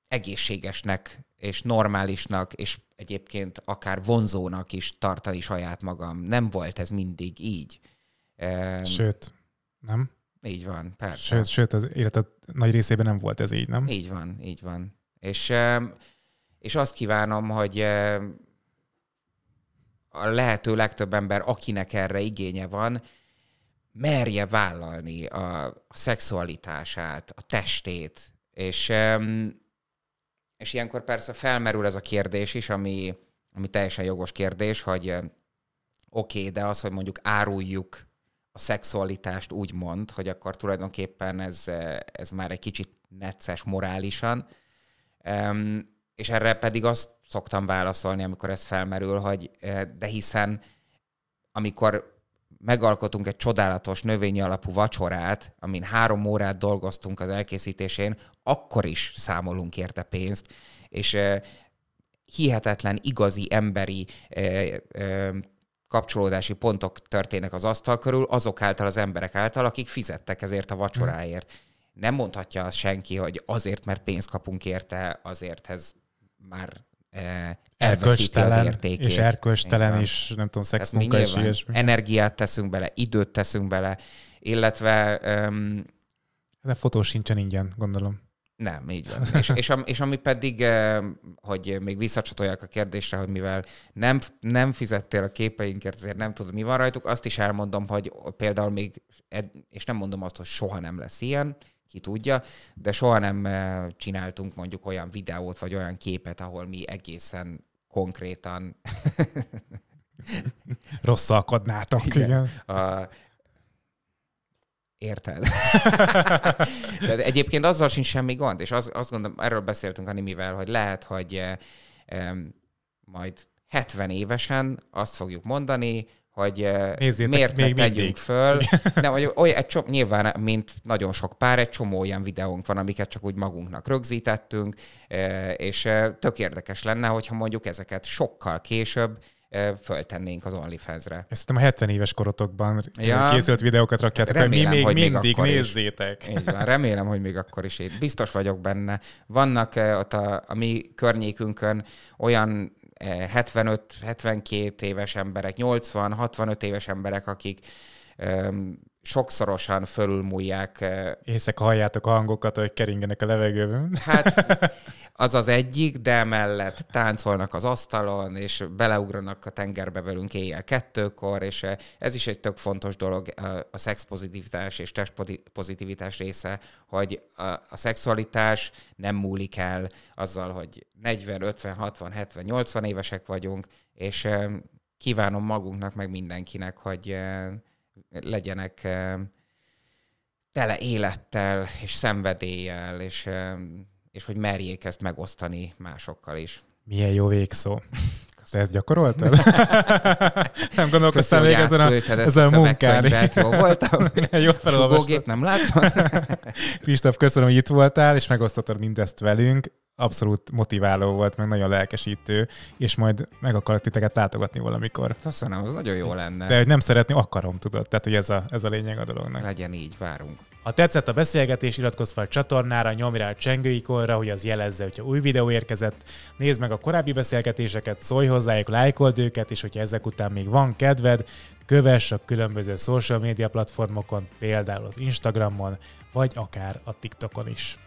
egészségesnek és normálisnak, és egyébként akár vonzónak is tartani saját magam. Nem volt ez mindig így. Um, Sőt, nem? Így van, persze. Sőt, sőt az életed nagy részében nem volt ez így, nem? Így van, így van. És, és azt kívánom, hogy a lehető legtöbb ember, akinek erre igénye van, merje vállalni a, a szexualitását, a testét, és, és ilyenkor persze felmerül ez a kérdés is, ami, ami teljesen jogos kérdés, hogy oké, okay, de az, hogy mondjuk áruljuk a szexualitást úgy mond, hogy akkor tulajdonképpen ez, eh, ez már egy kicsit necces morálisan. És erre pedig azt szoktam válaszolni, amikor ez felmerül, hogy eh, de hiszen amikor megalkotunk egy csodálatos növényi alapú vacsorát, amin három órát dolgoztunk az elkészítésén, akkor is számolunk érte pénzt, és eh, hihetetlen igazi emberi kapcsolódási pontok történnek az asztal körül, azok által az emberek által, akik fizettek ezért a vacsoráért. Nem mondhatja azt senki, hogy azért, mert pénzt kapunk érte, azért ez már eh, elveszíti az értékét. És erköstelen, és nem tudom, szex munka ilyesmi. Energiát teszünk bele, időt teszünk bele, illetve... Um, De fotó sincsen ingyen, gondolom. Nem, így van. és, és, am, és ami pedig, eh, hogy még visszacsatolják a kérdésre, hogy mivel nem, nem fizettél a képeinkért, ezért nem tudod, mi van rajtuk, azt is elmondom, hogy például még, és nem mondom azt, hogy soha nem lesz ilyen, ki tudja, de soha nem eh, csináltunk mondjuk olyan videót, vagy olyan képet, ahol mi egészen konkrétan rosszalkodnátok. Igen. igen. A, Érted? De egyébként azzal sincs semmi gond, és az, azt gondolom, erről beszéltünk mivel hogy lehet, hogy e, e, majd 70 évesen azt fogjuk mondani, hogy eh, Nézzétek, miért még ne tegyünk mindig. föl. De olyan, egy csomó, nyilván, mint nagyon sok pár, egy csomó olyan videónk van, amiket csak úgy magunknak rögzítettünk, eh, és tök érdekes lenne, hogyha mondjuk ezeket sokkal később föltennénk az OnlyFans-re. Ezt a 70 éves korotokban ja, készült videókat rakjátok, remélem, mi még hogy mindig még nézzétek. Is. Így van, remélem, hogy még akkor is itt. Biztos vagyok benne. Vannak ott a, a mi környékünkön olyan 75-72 éves emberek, 80-65 éves emberek, akik sokszorosan fölülmúlják. Eh, Észek halljátok a hangokat, hogy keringenek a levegőben. Hát az az egyik, de mellett táncolnak az asztalon, és beleugranak a tengerbe velünk éjjel kettőkor, és eh, ez is egy tök fontos dolog eh, a szexpozitivitás és testpozitivitás része, hogy a, a szexualitás nem múlik el azzal, hogy 40, 50, 60, 70, 80 évesek vagyunk, és kívánom magunknak, meg mindenkinek, hogy legyenek eh, tele élettel és szenvedéllyel, és, eh, és hogy merjék ezt megosztani másokkal is. Milyen jó végszó. Te ezt gyakoroltad? nem gondolkoztál még ezen a, ezen a munkán. Jó voltam. jó nem látszom. Kristóf, köszönöm, hogy itt voltál, és megosztottad mindezt velünk abszolút motiváló volt, meg nagyon lelkesítő, és majd meg akarok titeket látogatni valamikor. Köszönöm, az nagyon jó lenne. De hogy nem szeretni, akarom, tudod. Tehát, hogy ez a, ez a lényeg a dolognak. Legyen így, várunk. Ha tetszett a beszélgetés, iratkozz fel a csatornára, nyomj rá a csengőikonra, hogy az jelezze, hogyha új videó érkezett. Nézd meg a korábbi beszélgetéseket, szólj hozzájuk, lájkold őket, és hogyha ezek után még van kedved, kövess a különböző social media platformokon, például az Instagramon, vagy akár a TikTokon is.